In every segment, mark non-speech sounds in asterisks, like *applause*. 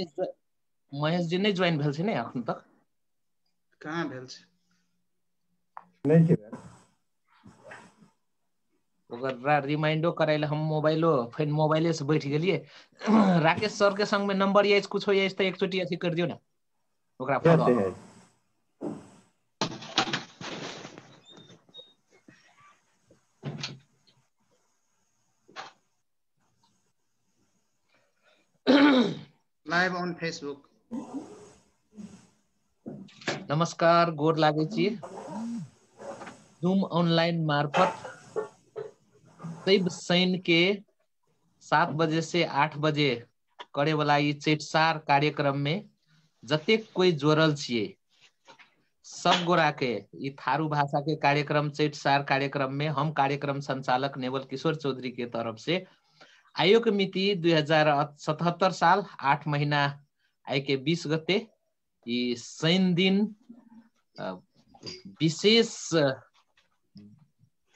महेश जी नै जोइन भेल छै नै अखन तक कहाँ भेल छै नै छै ओकरा रिमाइंडो कराए हम मोबाइलो फिर मोबाइले से बैठ गेलिए राकेश सर के संग में नंबर ये कुछ हो ये तो एक चोटी अथी कर दियो ना ओकरा फॉलो live on Facebook. नमस्कार गोर लागै जूम ऑनलाइन मार्फत शैव सैन के सात बजे से आठ बजे करे वाला ये चेटसार कार्यक्रम में जत कोई जोड़ल छिए सब गोरा के थारू भाषा के कार्यक्रम चेटसार कार्यक्रम में हम कार्यक्रम संचालक नेवल किशोर चौधरी के तरफ से आयोग मिति दुई हजार सतहत्तर साल आठ महीना आएके बीस गते यी सैन दिन विशेष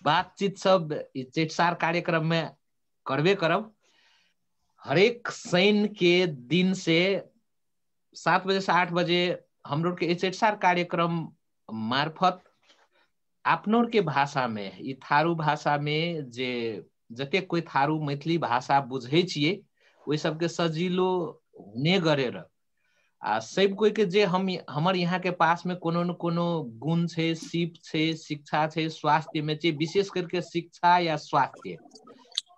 बातचित सब चेटसार कार्यक्रम में करबे करब हरेक सैन के दिन से सात बजे से आठ बजे हम लोग के चेटसार कार्यक्रम मार्फत अपनोर के भाषा में ये थारू भाषा में जे जते कोई थारू मैथिली भाषा बुझे छे ओहि सबके सजिलो हुने गरेर आ सब के जे हम के पास में कोनो न कोनो गुण छे सीप छे शिक्षा स्वास्थ्य में छे विशेष करके शिक्षा या स्वास्थ्य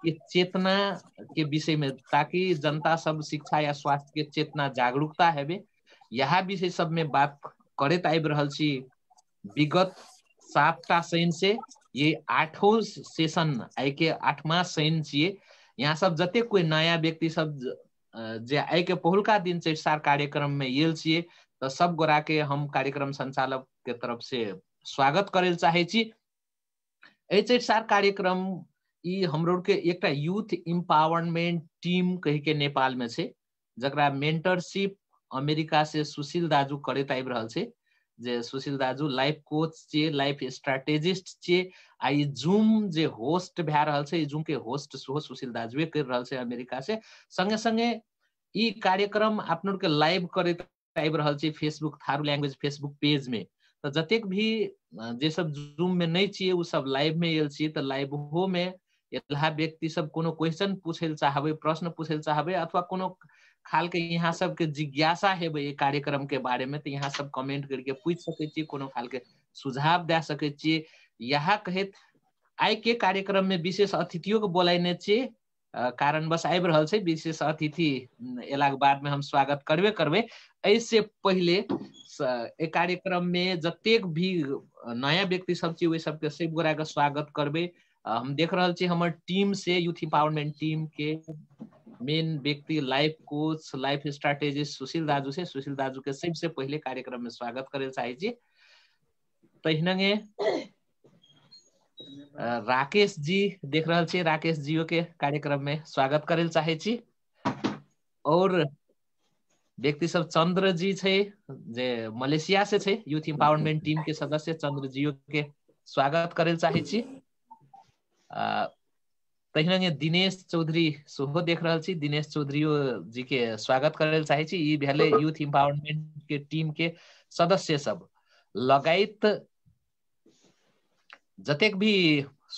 ये चेतना के विषय में ताकि जनता सब शिक्षा या स्वास्थ्य के चेतना जागरूकता है यहाँ विषय सब में बात करे आबि रहल छी विगत सातटा शनि से ये आठौँ सेसन आइके आठमा सेन चिए यहाँ सब जति कोही नयाँ व्यक्ति सब जे आइके पहुल दिन चाहिँ सार कार्यक्रममा येल छिए त सब गोराके हम कार्यक्रम संचालक के तरफ से स्वागत करे चाहे छी ए चाहिँ सार कार्यक्रम ई हाम्रो के एकटा इम्पावरमेन्ट टिम टीम कह के नेपाल जकरा मेंटरशिप अमेरिका से सुशील दाजु करैत आबि रहल छै जे सुशील दाजु लाइफ कोच छियै लाइफ स्ट्रेटेजिस्ट छियै आ ई जूम जे होस्ट भए रहल छै ई जूम के होस्ट सो सुशील दाजुए करि रहल छै अमेरिका से संगे संगे ई कार्यक्रम अपनो के लाइव करैत आबि रहल छै Facebook Tharu language Facebook page में तऽ जतेक भी जे सब जूम में नहि छियै ओ सब लाइव में आयल छियै तऽ लाइवो में इलाह व्यक्ति सब कोनो क्वेश्चन पुछेल लए चाहबै प्रश्न पुछेल लए चाहबै अथवा कोनो खाल के यहाँ सबके जिज्ञासा है ये कार्यक्रम के बारे में तो यहाँ सब कमेंट करके पूछ सके छी कोनो हाल के सुझाव दे सके छी यहाँ कहे आय के कार्यक्रम में विशेष अतिथियों को बोलाइने छी कारणवश आई रहल छै विशेष अतिथि एलाक बाद में हम स्वागत करबे करबे ऐसे पहले ए कार्यक्रम में जतेक भी नया व्यक्ति सब छी सब सबके सब गोरा के स्वागत करबे हम देख रहल छी हमर टीम से यूथ इम्पावरमेंट टीम के मेन व्यक्ति life coach life strategist Sushil दाजू से सुशील दाजू के सबसे पहले कार्यक्रम में स्वागत करे चाहे जी तहनंगे तो राकेश जी देख रहा छे राकेश जी के कार्यक्रम में स्वागत करे चाहे जी और व्यक्ति सब चंद्र जी छे जे मलेशिया से छे यूथ एम्पावरमेंट टीम के सदस्य चंद्र जी के स्वागत करे चाहे छी तखन ये दिनेश चौधरी सोहो देख रहल छी दिनेश चौधरी जी के स्वागत करे चाहे छी ई भेले यूथ एम्पावरमेंट के टीम के सदस्य सब लगायत जतेक भी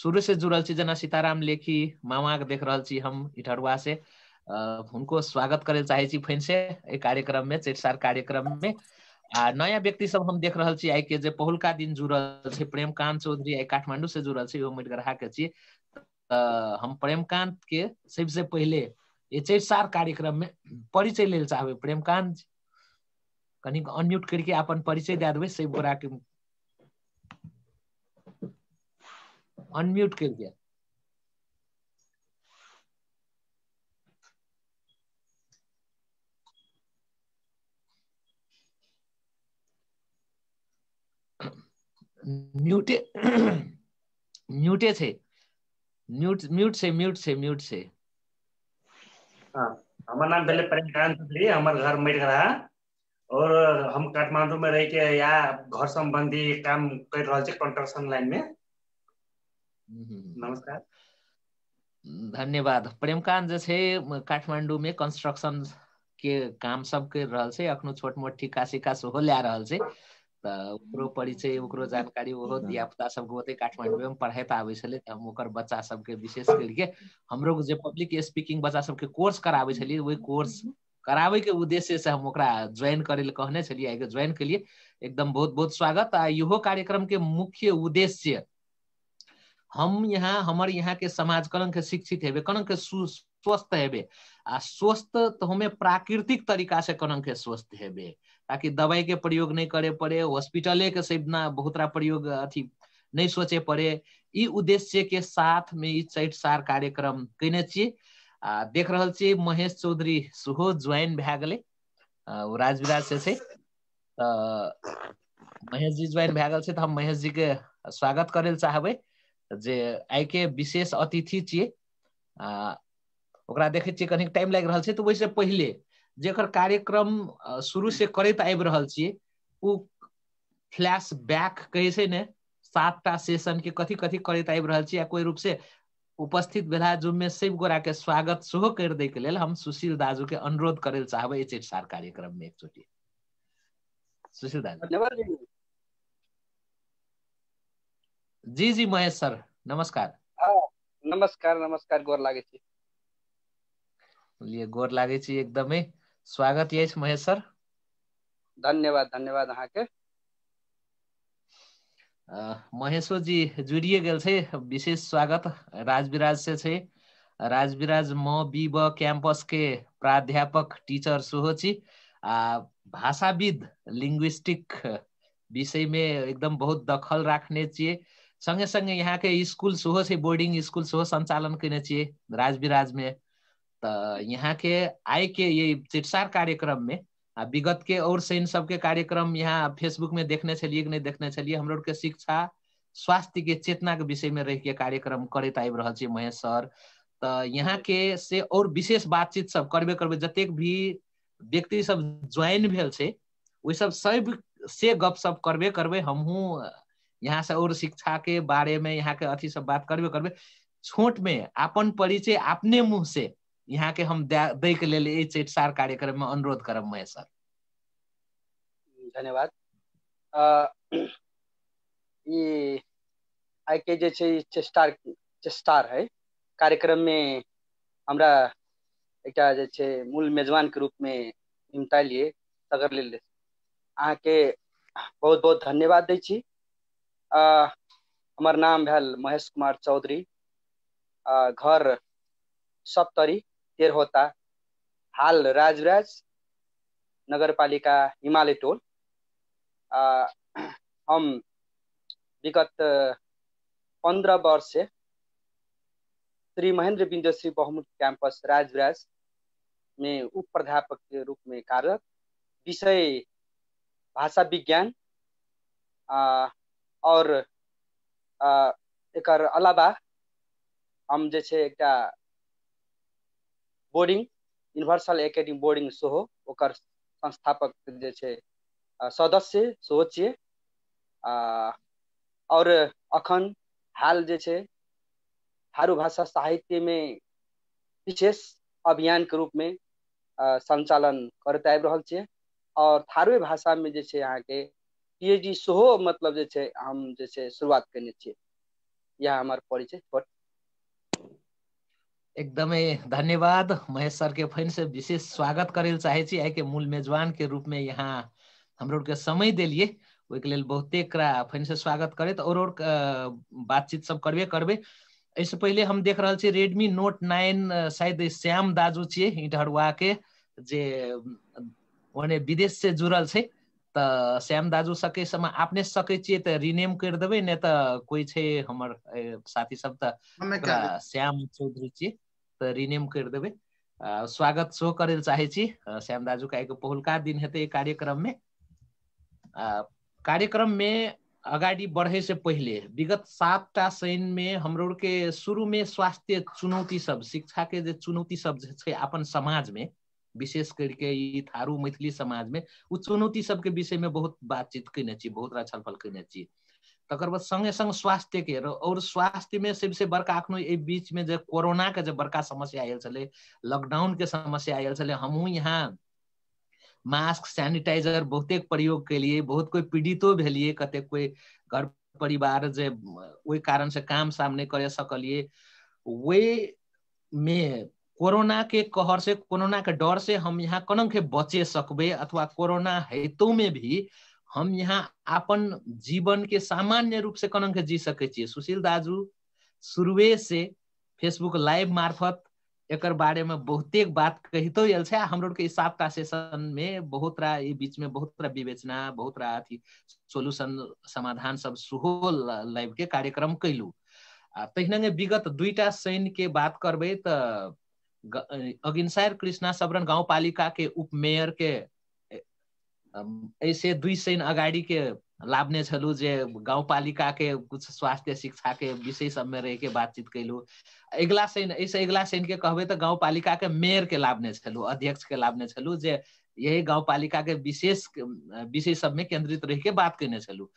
शुरू से जुड़ल छी जना सीताराम लेखी मामा के देख रहल छी हम इठरुआ से हुनको स्वागत करे चाहे छी फेन से ए कार्यक्रम में चेटसार कार्यक्रम में आ नया व्यक्ति सब हम देख रहल छी आइ के जे पहुलका दिन जुड़ल छै प्रेम प्रेमकांत चौधरी आइ काठमांडू से जुड़ल छै इहो मिटगरहा के छी हम प्रेमकांत के सबसे ये चैसार कार्यक्रम में परिचय ले चाहबे प्रेमकांत कनिक अनम्यूट करके अपन परिचय दे देवे सब गोरा के अनम्यूट करके म्यूटे म्यूटे थे म्यूट म्यूट से म्यूट से म्यूट से हाँ, हमारा नाम पहले प्रेमकांत थी हमारा घर मेट रहा और हम काठमांडू में रह के या घर संबंधी काम कर रहा है कंस्ट्रक्शन लाइन में हम्म। नमस्कार धन्यवाद प्रेमकांत जो है काठमांडू में कंस्ट्रक्शन के काम सब कर रहा है अखनो छोट मोट ठिका सिक्का सेहो लए रहा है त परिचय ओकरो जानकारी ओहो धिया पुता सबके ओतै काठमाडौँमे पढाइ पाबै छलै त हम ओकर बच्चा सबके विशेष करिके हमरो जे पब्लिक स्पीकिंग बच्चा सबके कोर्स कराबै छलियै ओहि कोर्स उद्देश्य से हम ओकरा ज्वाइन करे लए कहने छलियै आइके ज्वाइन लिए एकदम बहुत बहुत स्वागत आ कार्यक्रम के मुख्य उद्देश्य हम यहाँ हमारे यहाँ के समाज कलंक शिक्षित हेबे कनक स्वस्थ हेबे आ स्वस्थ तो हमें प्राकृतिक तरीका से कनक स्वस्थ हेबे ताकि दवाई के प्रयोग नहि करे पड़े हॉस्पिटले के सेवना बहुत रा प्रयोग अथी नहि सोचे पड़े ई उद्देश्य के साथ ई चैट सार कार्यक्रम कयने छी आ देख रहल छी महेश चौधरी सेहो ज्वाइन भए गेलै राजविराज से छै तऽ महेश जी ज्वाइन भए गेल छै तऽ हम महेश जी के स्वागत करै लए चाहबै जे आइके विशेष अतिथि छियै ओकरा देखै छियै कनिक टाइम लागि रहल छै तऽ ओहिसँ पहिले जेकर कार्यक्रम शुरू से करैत आबि रहल छिए उ फ्लैश बैक कहै छै ने सातटा सेशन के कथी कथी करैत आबि रहल छी आ कोइ रूप से उपस्थित भेला जुममे शिव गोराके स्वागत सेहो करि दै लेल हम सुशील दाजू के अनुरोध करै चाहबै एच सार कार्यक्रममे मे एकचोटि सुशील दाजू जी जी महेश सर नमस्कार नमस्कार नमस्कार गोर लागै छी लिए गोर लागै छी एकदमै स्वागत अछि महेश सर धन्यवाद धन्यवाद अहाँके महेशो जी जुड़िए गेल छै विशेष स्वागत राजविराज से छै राजविराज म बी ब क्याम्पस के प्राध्यापक टीचर सोहो छी आ भाषाविद लिङ्ग्विस्टिक विषयमे एकदम बहुत दखल राख्ने छियै सँगै सँगै यहाँके स्कुल सोहो छै बोर्डिङ स्कुल सेहो सञ्चालन केने छियै राजविराजमे यहाँ के आय के ये चिटसार कार्यक्रम में विगत के और से इन सबके कार्यक्रम यहाँ फेसबुक में देखने चलिए कि नहीं देखने चलिए हम लोग के शिक्षा स्वास्थ्य के चेतना के विषय में रह के कार्यक्रम करे आबि रहल छी महेश सर तो यहाँ के से और विशेष बातचीत सब करबे करबे जतेक भी व्यक्ति सब ज्वाइन भेल से वही सब सब से गप सब करबे करबे हमहू यहाँ से और शिक्षा के बारे में यहाँ के अथी सब बात करबे करबे छोट में अपन परिचय अपने मुंह से यहाँ के हम दै के लेल चेट सार कार्यक्रम में अनुरोध करब मैं सर धन्यवाद ई के जे चेस्टार चेस्टार है कार्यक्रम में हमरा एक जे मूल मेजबान के रूप में निमतालिए तकर लेल अहाँ के बहुत बहुत धन्यवाद दै छी हमर नाम भेल महेश कुमार चौधरी घर सप्तरी ફેર हाल હાલ नगर નગરપાલિકા हिमालय टोल हम विगत पंद्रह वर्ष श्री महेंद्र बिंदु श्री बहुमुख कैंपस राजविराज में उप प्राध्यापक के रूप में कार्यरत विषय भाषा विज्ञान और एक अलावा हम जैसे एक बोर्डिंग यूनिवर्सल एकेडमी बोर्डिंग सेहो ओकर संस्थापक जे सदस्य सेहो छे और अखन हाल जे छे थारू भाषा में विशेष रूप में संचालन करते आबि रहल और थारू भाषा में जे छे अहाँके के पीएचडी सेहो मतलब जे छे हम जे छे शुरुआत कयने छे यह हमर परिचय छोट एकदमै धन्यवाद महेश सर के फिर से विशेष स्वागत करे चाहे छी आइके के मूल मेजबान के रूप में यहाँ हमरो के समय देलिए ओहिके लेल करा फिर से स्वागत करे तो और, और बातचीत सब करबे करबे एसे पहिले हम देख रहल छी Redmi Note 9 शायद श्याम दाजू छियै इटहरुआ के जे ओने विदेश से जुड़ल छै त श्याम दाजू सम आपने सके छियै त रिनेम कर देबै ने त कोइ छै हमर साथी सब त श्याम चौधरी छियै रिनेम कर देवे स्वागत करे चाहे श्याम दाजू का एक दाजूके दिन हेत कार्यक्रम में कार्यक्रम में अगाड़ी बढ़े से पहले विगत सातटा में हम के में स्वास्थ्य चुनौती सब के जे चुनौती सब अपन समाज में विशेष करके थारू मैथिली में ओ चुनौती सबके में बहुत बातचीत कयने बहुत छलफल कने छी तकर बाद संगे संग स्वास्थ्य के रहो और स्वास्थ्य में सबसे बड़का अखनो ए बीच में जो कोरोना के जो बड़का समस्या आयल छले लॉकडाउन के समस्या आयल छले हमहू यहाँ मास्क सैनिटाइजर बहुते प्रयोग के लिए बहुत कोई पीड़ितो भेलिए कतेक कोई घर परिवार जे ओहि कारण से काम साम नहीं करे सकलिए वे में कोरोना के कहर से कोरोना के डर से हम यहाँ कनम के बचे सकबे अथवा कोरोना हेतु में भी हम यहाँ अपन जीवन के सामान्य रूप से कनक जी सके छियै सुशील दाजू शुरुए से फेसबुक लाइव मार्फत एकर बारेमे बहुतेक बात कहितो आयल छै हम लोग के इस का सेशन में बहुत रा ई बीच में बहुत रा विवेचना बहुत रा अथी सोल्यूशन समाधान सब सेहो लाइव के कार्यक्रम कइलु आ विगत दुईटा सैन के बात करबै त अगिनसायर कृष्णा सबरन गाउँपालिका के उपमेयर के ऐसे दुई सैन अगाड़ी के लाभने छलू जे पालिका के कुछ स्वास्थ्य शिक्षा के विषय सब में रह के बातचीत कैलू अगला सैन ऐसे अगला सैन के कहबे तो पालिका के मेयर के लाभने छलू अध्यक्ष के लाभने छलू जे यही पालिका के विशेष विषय सब में केंद्रित रह के बात केने छलू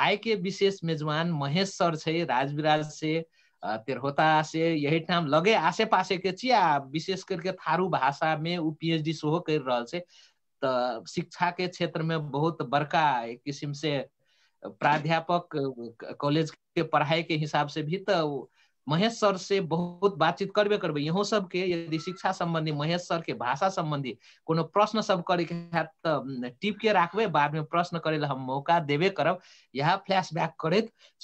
आय के विशेष मेजबान महेश सर छे राजविराज से तिरहोता से यही ठाम लगे आसे पासे के चिया विशेष करके थारू भाषा में ऊ डी सेहो कर रहा है तो शिक्षा के क्षेत्र में बहुत बड़का एक किस्म से प्राध्यापक कॉलेज के पढ़ाई के हिसाब से भी तो महेश सर से बहुत बातचीत करबे करबै सब सबके यदि शिक्षा सम्बन्धी महेश सर के भाषा सम्बन्धी कोनो प्रश्न सब करे करैके टिप के टिपके बाद में प्रश्न करे लए हम मौका देबे करब इएह फ्लैशब्याक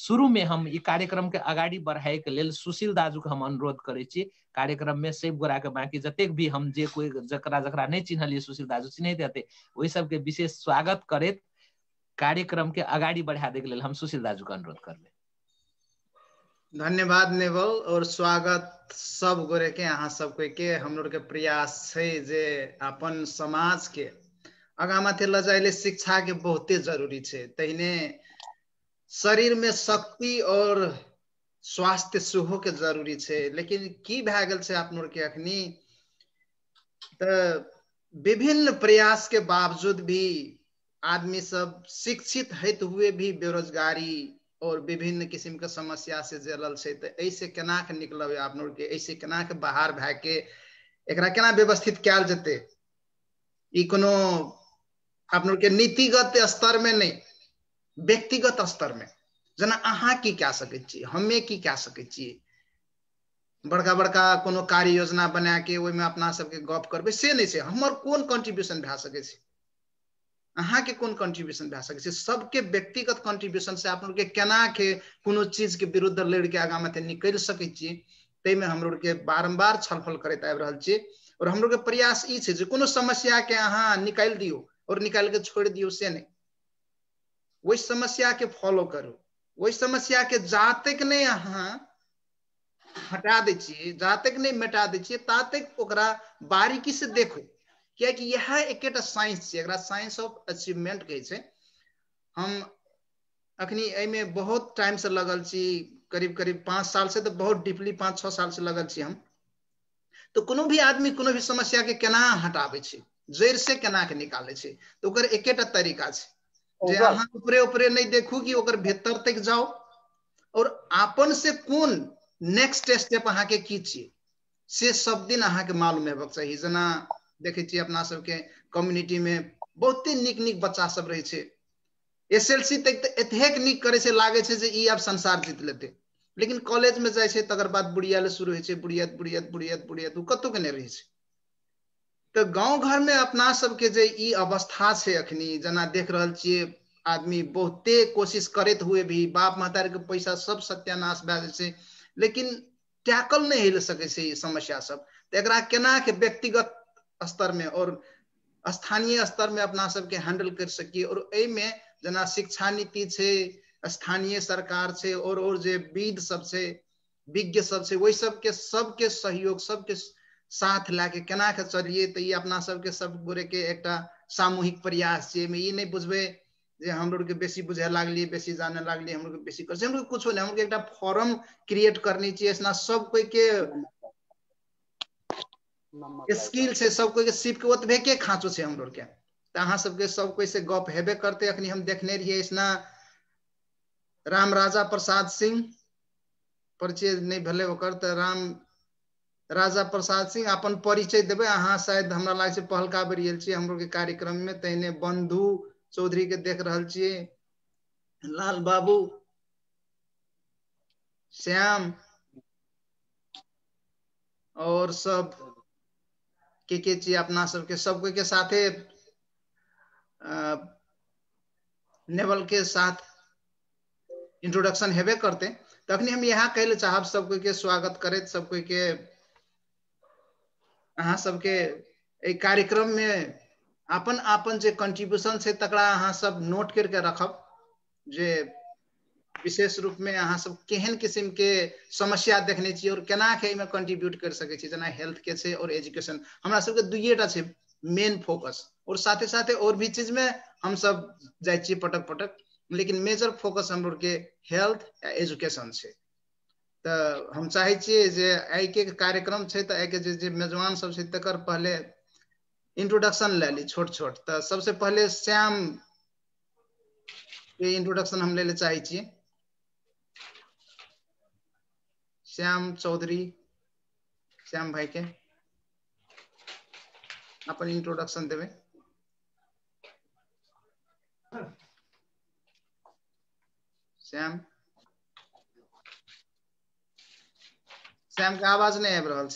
शुरू में हम ई कार्यक्रमके बढ़ाए के लेल सुशील दाजू के हम अनुरोध कार्यक्रम छी सेव गोरा के बाकी जतेक भी हम जे जरा जकरा जकरा नहि चिन्हलियै सुशील दाजू चिन्हैत हेतै वही सबके विशेष स्वागत कार्यक्रम के कार्यक्रमके बढ़ा दे के लेल हम सुशील दाजू के अनुरोध करबे धन्यवाद नेवल और स्वागत सब गोरे के सब सबको के हम लोग के प्रयास है जे अपन समाज के आगा माथे लजाइले शिक्षा के बहुते जरूरी है तहने शरीर में शक्ति और स्वास्थ्य सुहो के जरूरी है लेकिन की भए गेल छै आप के अखनी तो विभिन्न प्रयास के बावजूद भी आदमी सब शिक्षित हित हुए भी बेरोजगारी और विभिन्न किस्म के समस्या से जलल से तो ऐसे केना के निकल आप के ऐसे केना के बाहर भए के एक केना व्यवस्थित कैल जते ई कोनो अपनोर के नीतिगत स्तर में नहीं व्यक्तिगत स्तर में जना अहा की क्या सके छी हमें की क्या सके छी बड़का बड़का कोनो कार्य योजना बना के वही में अपना सबके गप करबे से नहीं से हमर कौन कंट्रीब्यूशन भए सके छै अहा के कौन कंट्रीब्यूशन भै सके सबके व्यक्तिगत कंट्रीब्यूशन से आप केना के कोनो के विरुद्ध के आगा माथे निकल सके छी में हम के बारंबार छलफल करत आबि रहल छी और हम के प्रयास ई छै जे कोनो समस्याके अहाँ दियो और निकाल के छोड़ दियो से नहि समस्या के फॉलो करू ओहि समस्या जा तक नहीं अहाँ हटा दै छी जा तक मिटा मेटा दै छियै ता तक बारीकी से देखू क्या किएकि इएह एकेटा साइंस छै एकरा साइंस ऑफ अचीवमेंट कहै छै हम अखनी एहिमे बहुत टाइम से लगल छी करीब करीब पाँच से तो बहुत डीपली पाँच साल से लगल छी हम तो कोनो भी आदमी कोनो भी समस्या के केना हटाबै छै से केना के निकाले छै तऽ ओकर एकेटा तरीका छै जे अहाँ उपरे उपरे नहि देखू कि ओकर भीतर तक जाओ और आपन से कोन नेक्स्ट स्टेप के की छियै से सब दिन के मालूम हेबाक चाही जना देखिए अपना सबके बहुत ही निक निक बच्चा सब एस एल सी तक एतेक निक करे छै लागे छै जे ई अब संसार जीत लेते लेकिन में जाए छै तकर बाद ले शुरू हो बुढ़िया बुढ़िया बुढ़िया बुढ़ियत कतु के नहीं रहे रहै तो तऽ घर में अपना सबके जे ई अवस्था से अखनी जना देख रहल छिए आदमी बहुते कोशिश करत हुए भी बाप के पैसा सब सत्यानाश भए जाय छै लेकिन टैकल नहीं हेल सके छै ई समस्या सब तो एकरा केना के व्यक्तिगत स्तर में और स्थानीय स्तर में अपना सबके हैंडल कर सकी और ए में जना शिक्षा नीति से स्थानीय सरकार से और और जे विद से विज्ञ सब से वही सब के सब के सहयोग सब के साथ लाके केना के चलिए तो ये अपना सब के सब गोरे के एक सामूहिक प्रयास छे में ये नहीं बुझबे जे हम लोग के बेसी बुझे लागलिए बेसी जाने लागलिए हम लोग के बेसी कर से हम लोग कुछ नहीं हम लोग एक फॉरम क्रिएट करनी चाहिए इसना सब कोई के स्किल से सब कोई शिप के ओतबे के खाँचो से हम लोग के तो अहाँ सबके सब कोई से गप हेबे करते अखनी हम देखने रहिए इसना राम राजा प्रसाद सिंह परिचय नहीं भले वो करते राम राजा प्रसाद सिंह अपन परिचय देवे अहाँ शायद हमरा लगे पहलका बेर आयल छे हमरो के कार्यक्रम में तहने बंधु चौधरी के देख रहल छी लाल बाबू श्याम और सब के के ची अपना सबके सबके के साथे नेवल के साथ इंट्रोडक्शन हेबे करते तखनी हम यहाँ कह चाहब सबके के स्वागत करे सबके के अहा सबके कार्यक्रम में अपन अपन जो कंट्रीब्यूशन से तकड़ा अहाँ सब नोट करके रखब जे विशेष रूप में अहा सब केहन किस्म के समस्या देखने छी और केना के में कंट्रीब्यूट कर सके छी जना हेल्थ के छे और एजुकेशन हमरा सबके दुइएटा छे मेन फोकस और साथे साथे और भी चीज में हम सब जाय छी पटक पटक लेकिन मेजर फोकस हम लोग के हेल्थ या एजुकेशन छे त हम चाहे छी जे आई के कार्यक्रम छे त आई के जे, जे मेजबान सब छे तकर पहले इंट्रोडक्शन ले ली छोट छोट त सबसे पहले श्याम के इंट्रोडक्शन हम ले ले चाहे छी श्याम चौधरी श्याम भाई के अपन इंट्रोडक्शन देवे श्याम श्याम के आवाज नहीं आ रहा है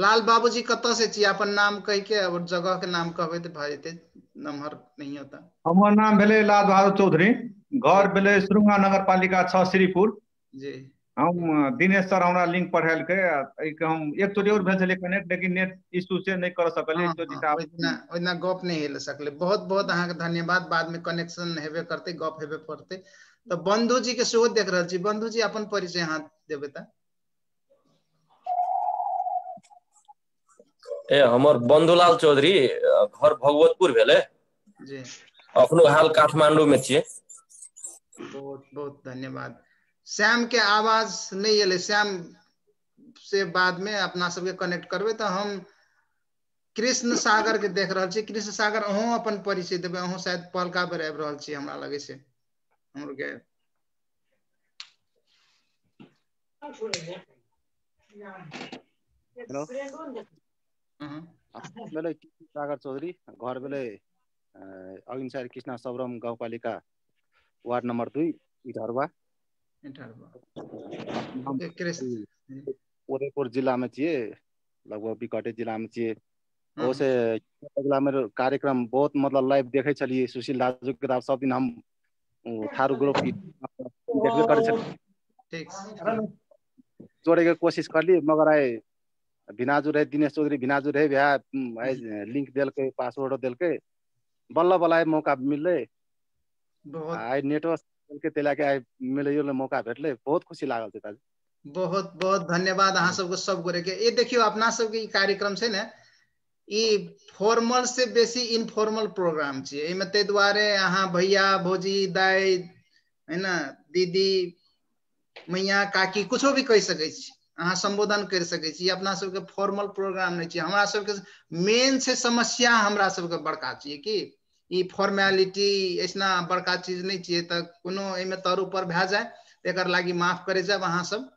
लाल बाबूजी कत से अपन नाम कह के और जगह के नाम कहते नमहर नहीं होता हमारे नाम लाल बहादुर चौधरी घर बिले सुरुंगा नगर पालिका छ श्रीपुर हम दिनेश सर हमारा लिंक पढ़ाल के एक हम एक चोटी और भेजले कनेक्ट लेकिन नेट इशू से नहीं कर सकले एक चोटी का गप नहीं हेल सकले बहुत बहुत अहाँ के धन्यवाद बाद में कनेक्शन हेबे करते गप हेबे पड़ते तो बंधु जी के सेहो देख रहल छी बंधु जी अपन परिचय हाथ देबे त ए हमर बंधुलाल चौधरी घर भगवतपुर भेले जी अपनो हाल काठमांडू में छियै बहुत बहुत धन्यवाद श्याम के आवाज नहीं अल श्याम से बाद में अपना सबके कनेक्ट करबे तो हम कृष्ण सागर के देख रहा कृष्ण सागर अहूँ अपन परिचय देवे अहूँ शायद पलका पर आबि रहा हमारा लगे से हम के हेलो बेलै कृष्ण सागर चौधरी घर बेले अगिन अगिनसार कृष्णा सबरम गांव पालिका वार्ड नम्बर दुई इटहरवा उदयपुर जिल्लामा थिए लगभग विकटे जिल्लामा थिए ओसे अगला मेरो कार्यक्रम बहुत मतलब लाइभ देखै छलिए सुशील दाजू किताब सब दिन हम थारु ग्रुप की *laughs* देखबे करे छलिए कोशिश करलिए मगर आए भिनाजू रहे दिनेश चौधरी भिनाजू रहे भ्या *laughs* लिंक देलकै पासवर्ड देलकै बल्ल बल्ल मौका मिलले बहुत आइ नेटवर्क के तेला के आइ मिले यो मौका भेटले बहुत खुशी लागल छै ताजी बहुत बहुत धन्यवाद अहाँ सबको सब गोरे के ये देखियो अपना सब के कार्यक्रम छै ने ये फॉर्मल से बेसी इनफॉर्मल प्रोग्राम छे एमे ते द्वारे अहाँ भैया भौजी दाई है ना दीदी मैया काकी कुछो भी कह सके छी अहाँ संबोधन कर सके छी अपना सब के फॉर्मल प्रोग्राम नै छी हमरा सब के मेन से समस्या हमरा सब के बड़का छी कि ई फॉर्मेलिटी ऐसा बड़का चीज नहीं चाहिए तो कोनो में तर ऊपर भै जाए तो एक लगी माफ करे जाए वहाँ सब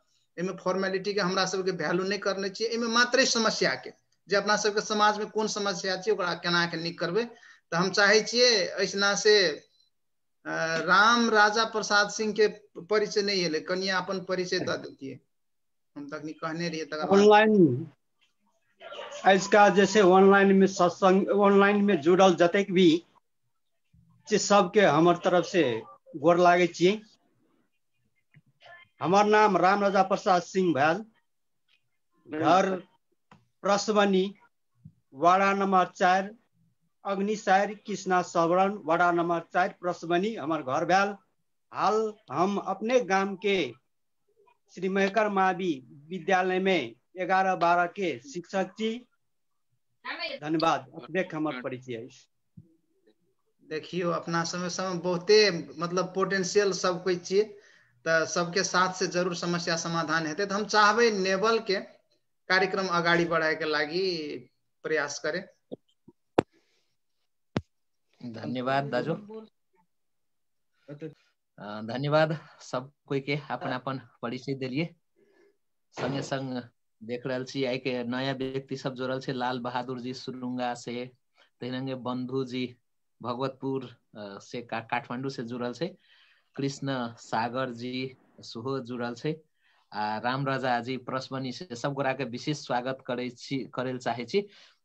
में फॉर्मेलिटी के हमरा सबके वैल्यू नहीं करने चाहिए में मात्र समस्या के जे अपना सबके समाज में कौन समस्या चाहिए केना के निक करबे तो हम चाहे छे ऐसा से राम राजा प्रसाद सिंह के परिचय नहीं एल कनिया अपन परिचय दे देती हम तक नहीं कहने रहिए तक ऑनलाइन आज का जैसे ऑनलाइन में सत्संग ऑनलाइन में जुड़ल जतेक भी चाहिँ सबके हमर तरफ से गोर लागे छी हमर नाम राम राजा प्रसाद सिंह भेल घर प्रसवनी वाडा नम्बर चारि अग्निसायर कृष्णा सवरण वाडा नम्बर चारि प्रसवनी हमर घर भेल हाल हम अपने गाम के श्री महकर मावी विद्यालय में ग्यारह के शिक्षक छी धन्यवाद अपने हमर परिचय देखियो अपना समय समय बहुते मतलब पोटेंशियल सब कोई चीज तो सबके साथ से जरूर समस्या समाधान हेतु तो हम चाहबे नेवल के कार्यक्रम बढ़ाए के लागि प्रयास करें धन्यवाद दाजू धन्यवाद सब कोई के अपन अपन परिचय दिलिए संगे संग देख रहल छी आई के नया व्यक्ति सब जोड़ल लाल बहादुर जी सुरुंगा से तेनंगे बंधु जी भगवतपुर से का, काठमांडू से जुड़ल से, कृष्ण सागर जी जुड़ल से, रामराजा राम राजाजी जी प्रसवनी से सब गोरा विशेष स्वागत करे छी करे चाहे छी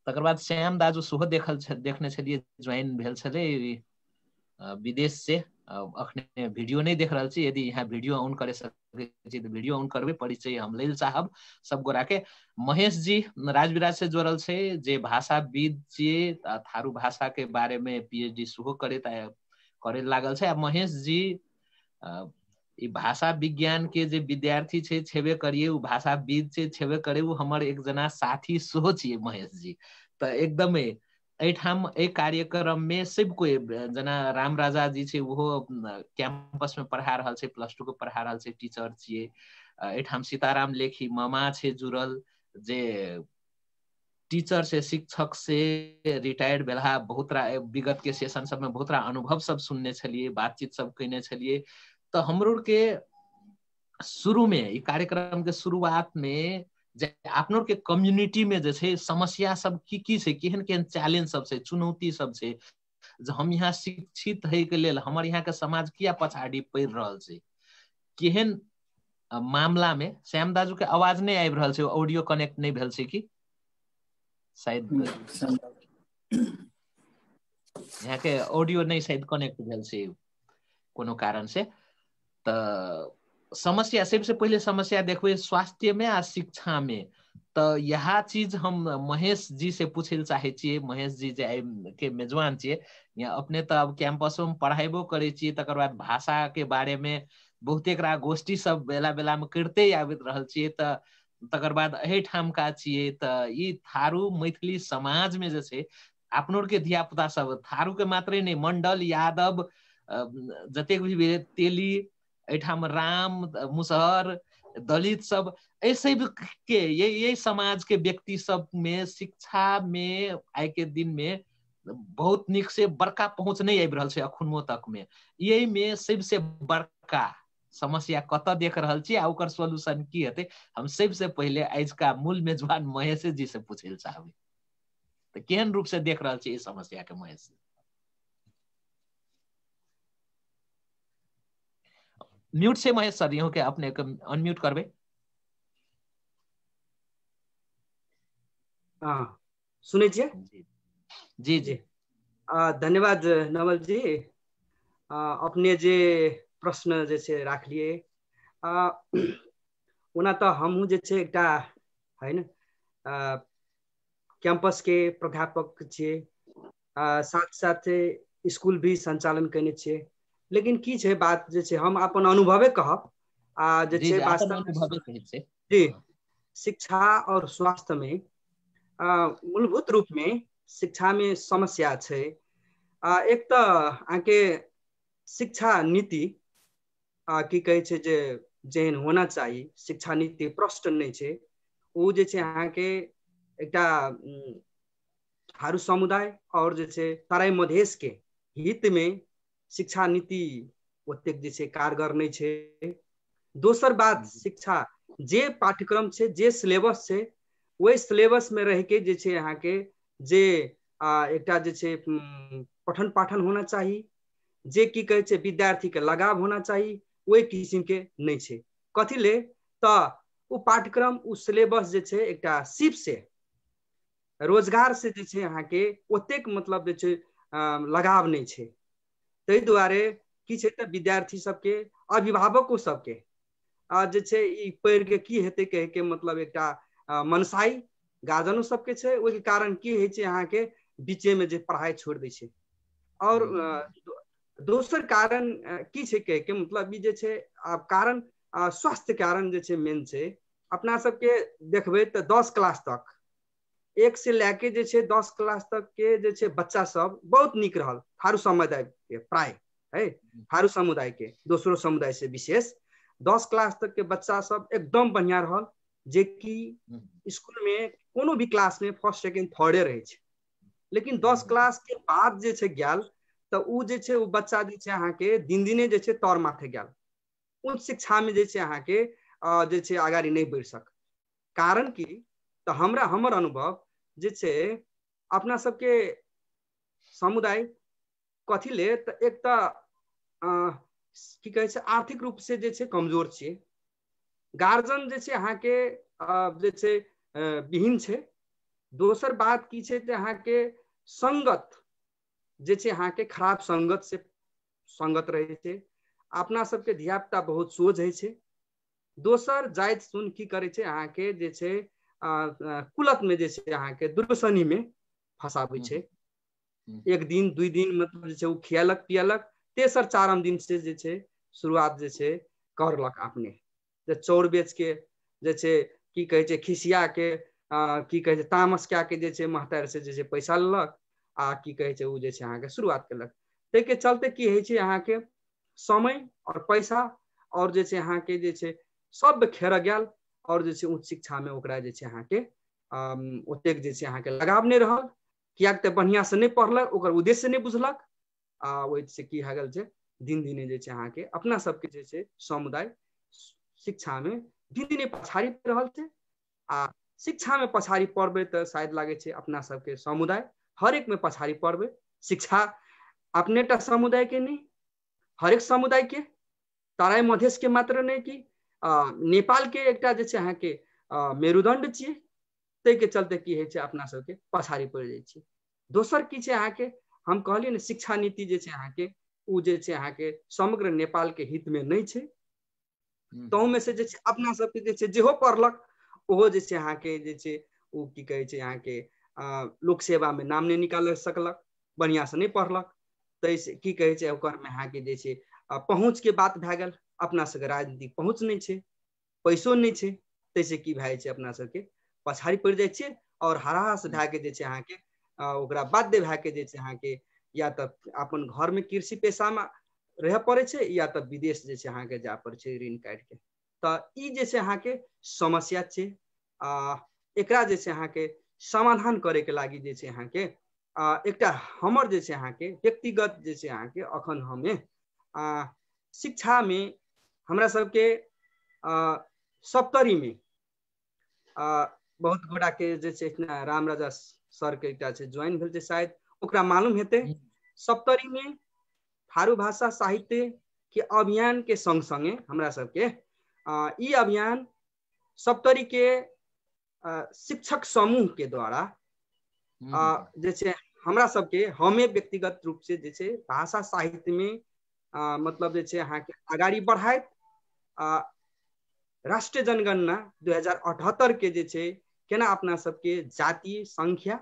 तकर बाद श्याम दाजु सुहो देखल देखने छलिए ज्वाइन भेल छलै विदेश से अखने वीडियो नहीं देख रहा यदि यहाँ वीडियो ऑन कर सके तो वीडियो ऑन करबे परिचय हम ले चाहब सब गोरा के महेश जी राजविराज से जोड़ल से जे विद जे थारू भाषा के बारे में पीएचडी सुहो करे करे लागल से महेश जी ई भाषा विज्ञान के जे विद्यार्थी छे छेबे करिए उ विद छे छेबे करे उ हमर एक जना साथी सोहो छिए महेश जी त एकदम एहि ठाम एहि कार्यक्रम मे सबको जना राम राजा जी छे उहो कैंपस में पढ़ा रहा छे प्लस टू को पढ़ा रहा छे टीचर छे एहि ठाम सीताराम लेखी ममा छे जुरल जे टीचर से शिक्षक से रिटायर्ड बेला बहुत रा विगत के सेशन सब में बहुत रा अनुभव सब सुनने छलिए बातचीत सब कने छलिए तो हमरो के शुरू में ई कार्यक्रम के शुरुआत में जे अपनों के कम्युनिटी में जैसे समस्या सब की की से केहन केहन चैलेंज सब से चुनौती सब से जो हम यहाँ शिक्षित है के लिए हमारे यहाँ के समाज किया पछाड़ी पड़ रहा है केहन मामला में श्याम दाजू के आवाज नहीं आई रहा है ऑडियो कनेक्ट नहीं भेल से कि शायद हम्म, यहाँ के ऑडियो नहीं शायद कनेक्ट भेल से कोनो कारण से तो समस्या सबसे पहले समस्या देखो स्वास्थ्य में आ में तो यह चीज हम महेश जी से पूछे चाहे चाहिए महेश जी जे के मेजबान छे या अपने तो अब में पढ़ेबो करे छियै भाषा के बारे में बहुत एक गोष्ठी सब बेला बेला में करते आबित छियै छे तकर बाद एहिठामका छियै तऽ थारू मैथिली समाज में जैसे अपनो के धियापुता सब के मात्र नहीं मंडल यादव जतेक भी तेली एहि ठाम राम मुसहर दलित सब ऐसे के ये यही समाज के व्यक्ति सब में शिक्षा में आइ के दिन में बहुत नीक से बड़का पहुँच नै आबि रहल छै अखुनो तक मे यही मे सबसे बड़का समस्या कतऽ देख रहल छी आ ओकर सोल्यूशन की हेतै हम सबसे पहिले आजुका मूल मेजबान महेश जी से पूछै लए चाहबै तऽ केहन रूप से देख रहल छी ई समस्या के महेश म्यूट से महेश सर यहाँ के अपने अनम्यूट करबे हाँ सुने जी जी जी धन्यवाद नवल जी आ, अपने जे प्रश्न जैसे छे राख लिए ओना तो हमहु जे छे एकटा हैन कैंपस के प्राध्यापक छे साथ साथ स्कूल भी संचालन करने छे लेकिन की छे बात जे छे हम अपन अनुभवे कहब आ जे छै वास्तव जी हाँ। शिक्षा और स्वास्थ्य में मूलभूत रूप में शिक्षा में समस्या छे आ एक तो आके शिक्षा नीति आ की कहे छे जे जेहन होना चाहिए शिक्षा नीति प्रश्न नहीं छे ओ जे छे आके एकटा थारू समुदाय और जे छे तराई मधेश के हित में शिक्षा नीति कारगर नहीं छै दोसर बात हम्म। शिक्षा जे पाठ्यक्रम छे जे सिलेबस छै ओहि सिलेबसमे रहिके जे छै के जे जे पठन पाठन होना चाहिए जे की छे विद्यार्थी के लगाव होना चाहिए वही किसिमके के नहीं कथी ले तऽ पाठ्यक्रम ओ सिलेबस जे छे एक सिप से रोजगार से जे छै के ओतेक मतलब जे छे लगाव नहीं छै तै દ્વારા कि विद्यार्थी सबके अभिभावकों सबके आ जे छै के की कह के मतलब एक मनसाई गार्जियनो सबके कारण की अहाँ के बीच में जे पढ़ाइ छोड़ि दै छै हम्म। दोसर कारण की कह के मतलब कारण स्वास्थ्य कारण जे मेन छै अपना सबके देखबै तो दस क्लास तक एक से लैके दस क्लास तक के जे बच्चा सब बहुत निक रहा थारू समुदाय के प्राय है थारू समुदाय के दोसरो समुदाय से विशेष दस क्लास तक के बच्चा सब एकदम बढ़िया रहा जे कि हम्म। स्कूल में कोनो भी क्लास में फर्स्ट सेकेंड थर्डे रहे छे। लेकिन दस क्लास हम्म। के बाद जे छे गैल तो उ जे छे उ बच्चा जे छे अहाँ के दिन दिने जे छे तौर माथे गैल उच्च शिक्षा में जे छे अहाँ के जे छे आगाड़ी नहीं बढ़ सक कारण कि तो हमरा हमर अनुभव जिससे अपना सबके समुदाय कथी ले तो एक ता की कहै से आर्थिक रूप से जैसे कमजोर छियै गार्जन जैसे यहाँ के जैसे छै विहीन छै दोसर बात की तो यहाँ के संगत जैसे यहाँ के खराब संगत से संगत रहे छै अपना सबके धियापुता बहुत सोच है छै दोसर जाति सुन की करै छै यहाँ के जैसे कुलत में जैसे अहाँके दुर्वसनी में फसाबै छै हम्म। एक दिन दुई दिन मतलब जे छै ओ खियलक तेसर चारम दिन से जैसे शुरुआत जैसे करलक अपने जे चौर बेच के जैसे की कहे छे खिसिया के आ, की कहे छे तामस कए के जैसे छै महतार से जैसे पैसा ललक आ की कहे छे ओ जैसे छै के शुरुआत केलक के चलते की छे छै के समय और पैसा और जैसे छै के जैसे सब खेर गेल और जे उच्च शिक्षा ओकरा जे छै अहाँके अहाँके लगाव नहीं रहल किएक बढ़िया से नहीं पढ़लक ओकर उद्देश्य नहीं बुझलक आ से की दिन दिने के अहाँके अपना सबके समुदाय शिक्षा में दिन दिन पछाड़ी पड़ रहा छै आ में पछाड़ी पड़बै तो शायद लागै छै अपना सबके समुदाय में पछाड़ी पड़बै शिक्षा हर एक समुदाय के समुदायके तराई के मात्र नहीं कि नेपाल के एक छै अहाँके मेरुदण्ड छियै चलते कि अपना सबके पछाड़ी पड़ जाए दोसर की छै अहाँके हम कहलिए ना शिक्षा नीति जे छै अहाँके के जे छै अहाँके समग्र में हितमे हम्म। से अपना सबके जो पढ़लक ओह जे छै अहाँके जे छै ओ की कहै नाम नहीं निकाल सकलक बढ़िआँसँ नहि पढ़लक ते की कहै के ओकरमे अहाँके बात भैगल अपना सबके राजनीतिक पहुंच नहीं छे पैसो नहीं छे तैसे की भाई छे अपना सबके पछाड़ी पड़ जाए छे और हरास भए के जे छै के ओकरा बाध्य भए के जे छै के या तऽ अपन घर में कृषि पेशा में रह पड़े छे या तऽ विदेश जे छै के जा पड़े छे ऋण काट के तो ई जे छै के समस्या छे आ एकरा जे छै के समाधान करे के लागि जे के आ एक हमर जे छै के व्यक्तिगत जे छै के अखन हमें आ शिक्षा में हमरा सबके सप्तरीमे बहुत गोटा के छै राम राजा सर के एक ज्वाइन भेल शायद ओकरा मालूम हम्म। सप्तरी में थारू भाषा साहित्य के अभियान के संग संगे हमरा सबके ई अभियान सप्तरी के शिक्षक समूह के द्वारा हम्म। जैसे छै हमरा सबके हमे व्यक्तिगत रूप से भाषा साहित्य में मतलब जे छै अहाँके राष्ट्रीय जनगणना दु हजार अठहत्तर के जे केना अपना सबके जाति संख्या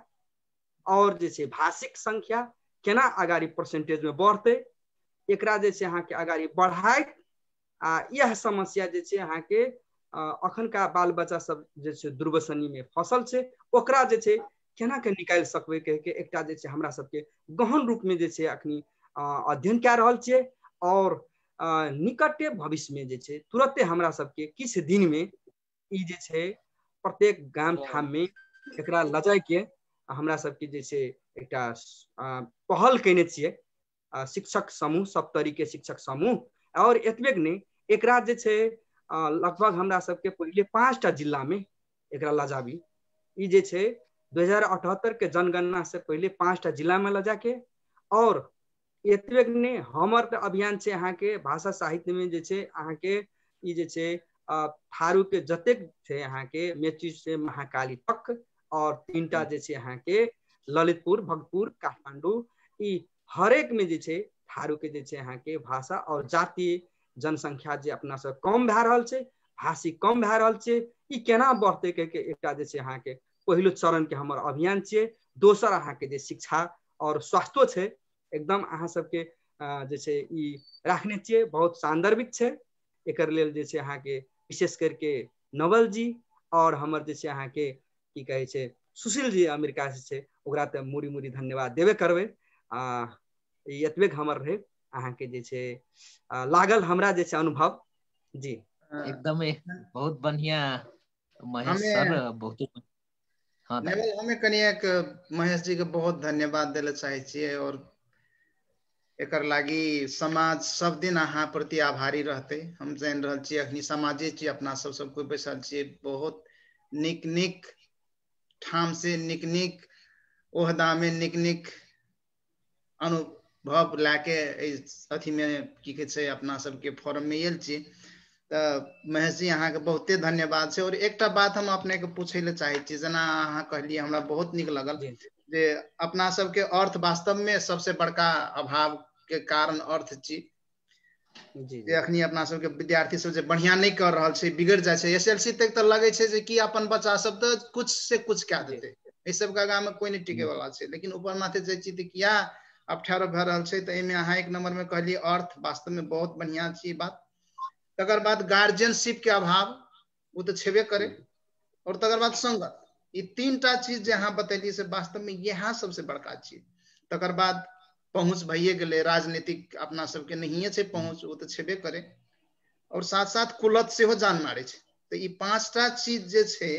और जैसे भाषिक संख्या केना अगाड़ी परसेंटेज में बढ़ते एक जे अहाँ के बढ़ाए आ यह समस्या जैसे अहाँ के अखन का बाल बच्चा सब जैसे दुर्वसनी में फसल से ओकरा जैसे केना के निकाल सकबे कह के एक हमारा हमरा सबके गहन रूप में जैसे अखनी अध्ययन क्या और निकटे भविष्य में जे हमारा तुरते हमरा सबके किस दिन में जे प्रत्येक गाम हाँ। ठाम में एक लजाय के हमरा सबके जे एक पहल कने शिक्षक समूह के शिक्षक समूह और एतबे नहीं एक जे लगभग हमरा सबके पहिले पाँचटा जिलामे एकरा लजाबी अठहत्तर के जनगणना से हजार पाँच टा जिला में लजा के और एतबेक नहीं हमर तो अभियान से अहाँ के भाषा साहित्य में जैसे अहाँ के ये थारू के जतेक थे अहाँ के मेची से महाकाली तक और तीन टा अहाँ के ललितपुर भगतपुर काठमांडू हर हरेक में जैसे थारू के जैसे अहाँ के भाषा और जातीय जनसंख्या जे अपना सब कम भै है भाषी कम भै रहा केना बढ़ते कह के एक जैसे अहाँ के पहलो चरण के हमारे अभियान छे दोसर अहाँ के शिक्षा और स्वास्थ्य है एकदम अहाँ सबके जे छै ई राखने छियै बहुत सान्दर्भिक छै एकर लेल जे छै अहाँके विशेष करके नवल जी और हमर जे छै अहाँके की कहै छै सुशील जी अमेरिका से छै ओकरा तऽ मूरी मूरी धन्यवाद देबे करबै एतबे हमर रहै अहाँके जे छै लागल हमरा जैसे अनुभव जी एकदम बहुत बढ़िया महेश सर बहुत हाँ हमें कनिया महेश जी के बहुत धन्यवाद दिल चाहे और एक लगी समाज सब दिन अहाँ प्रति आभारी रहते हम जान रही छी अखनी समाजे अपना सब सब कोई बैसल बहुत निक निक ठाम से निक निक ओहदा में निक निक अनुभव लाके अथी में की कहते अपना सबके फोरम में आयल छी तो महेश जी अहाँ के बहुते धन्यवाद से और एक बात हम अपने के पूछे ले चाहे छे जना अहाँ कहलिए हमरा बहुत निक लगल जे अपना सबके अर्थ वास्तव में सबसे बड़का अभाव के कारण अर्थ छी जी अखनी अपना सबके विद्यार्थी सब जे बढ़िया नहीं कर रहा है बिगड़ जाए छै एसएलसी तक तो लगे छै जे कि अपन बच्चा सब तो कुछ से कुछ क्या देते इस सब का आगा में कोई नहीं टिके वाला छै लेकिन ऊपर माथे जे छी तो किया ठहरो भ रहल छै तऽ एहिमे अहाँ एक नंबर में कहलिए अर्थ वास्तव में बहुत बढ़िया छी बात तकर बाद गार्जियनशिप के अभाव वो तो छेबे करे और तकर बाद संगत ये तीन टा चीज जे अहाँ बतेलियै से वास्तव में यहां सबसे बड़का चीज तकर बाद पहुंच भइए गले राजनीतिक अपना सबके नहीं है पहुंच वो तो छेबे करे और साथ साथ कुलत से हो जान मारै तो ये पांच टा चीज जे छे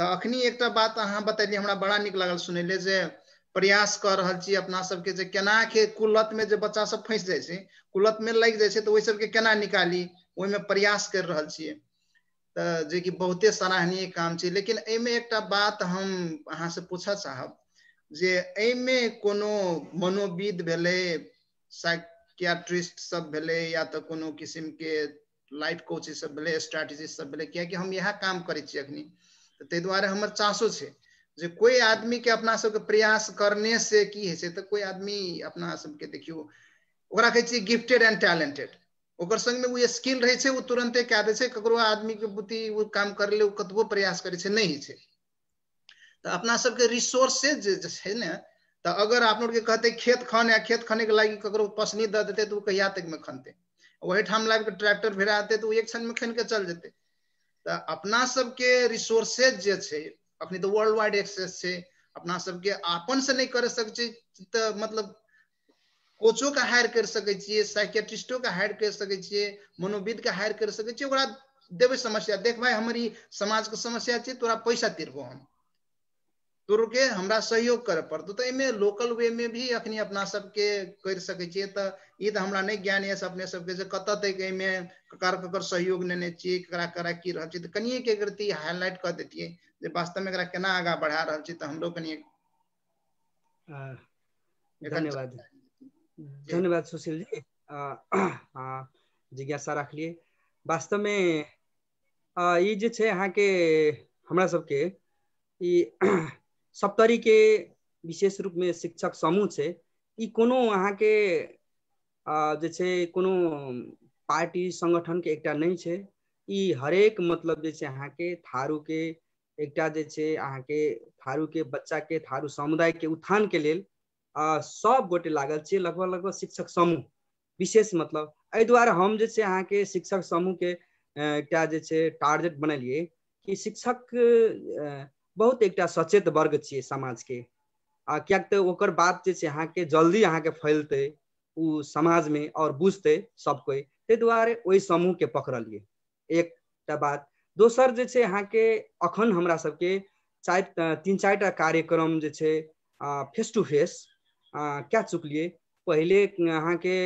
तो अखनी एक टा बात अहाँ बतैली हमरा बड़ा निक लागल सुने ले जे प्रयास कर रहल छी अपना सबके जे केना के कुलत में जे बच्चा सब फँसि जाइ कुलत में लग जाइ छै तऽ ओहि सबके केना निकाली में प्रयास कर रहल छियै जे जेकि बहुते सराहनीय काम छै लेकिन एमे एक टा बात हम से पूछा चाहब जे एमे कोनो मनोविद भेले साइकियाट्रिस्ट सब भेले या तो कोनो के लाइफ कोच सब भेले स्ट्रेटजिस्ट सब भेले भेलै कि हम इएह काम करे छी अखनी तऽ ते दुआरे हमर चासो छे जे कोई आदमी के अपना सब के प्रयास करने से की होइ छै तऽ कोइ आदमी अपना सब के देखियो ओकरा कहै छी गिफ्टेड एंड टैलेंटेड ओकर संग में वो स्किल रहै छे वो तुरंत कह दे छे ककरो आदमी के बुद्धि वो काम कर ले वो कतबो प्रयास करे छे नहीं होइ तो अपना सबके रिसोर्स से है ना तो अगर आप लोग के कहते खेत खन या खेत खने के लायक ककरो पसनी दे देते तो कहिया तक में खनते वही ठाम लाइव के ट्रैक्टर भिरा देते तो एक क्षण में खन के चल जते तो अपना सबके रिसोर्सेज जे छे तो वर्ल्ड वाइड एक्सेस है अपना सबके आपन से नहीं कर सकते तो मतलब कोचो का हायर कर सकते साइकेट्रिस्टो का हायर कर सकते मनोविद का हायर कर सकते देवे समस्या देख भाई हमारी समाज के समस्या छे तोरा पैसा तिरबो हम तो के हमरा सहयोग कर पड़त तो इमें लोकल वे में भी अखनी अपना सबके कर सके हमरा नहीं ज्ञान है अपने सबके जे कत तक एमे ककर ककर सहयोग लेने करा करा की रह तो कनिए के गलती हाईलाइट कर देतिए जे वास्तव में एकरा केना आगा बढ़ा रहा छी तो लोग कनिए धन्यवाद धन्यवाद सुशील जी जिज्ञासा रखलिए वास्तव में ये जे छे अहाँ के हमरा सबके ई सप्तरी के विशेष रूप में शिक्षक समूह से कोनो अहाँ के जैसे कोनो पार्टी संगठन के एक नहीं है ई हरेक मतलब जैसे अहाँ के थारू के एक जे अहाँ के थारू के बच्चा के थारू समुदाय के उत्थान के लिए सब गोटे लागल छे लगभग लगभग शिक्षक समूह विशेष मतलब अ दुआरे हम जैसे छै अहाँ के शिक्षक समूह के एक टारगेट बनलिए कि शिक्षक बहुत एक सचेत वर्ग समाज के आ क्या ओकर बात के जल्दी अहाँके जल्दी फैलते उ समाज में और बुझते सब कोई ते दुआरे समूह के पकड़लियै एक बात दोसर जे छै के अखन हमरा सबके चार तीन चार कार्यक्रम जे फेस टू फेस क्या चुकलिए पहले पहिले के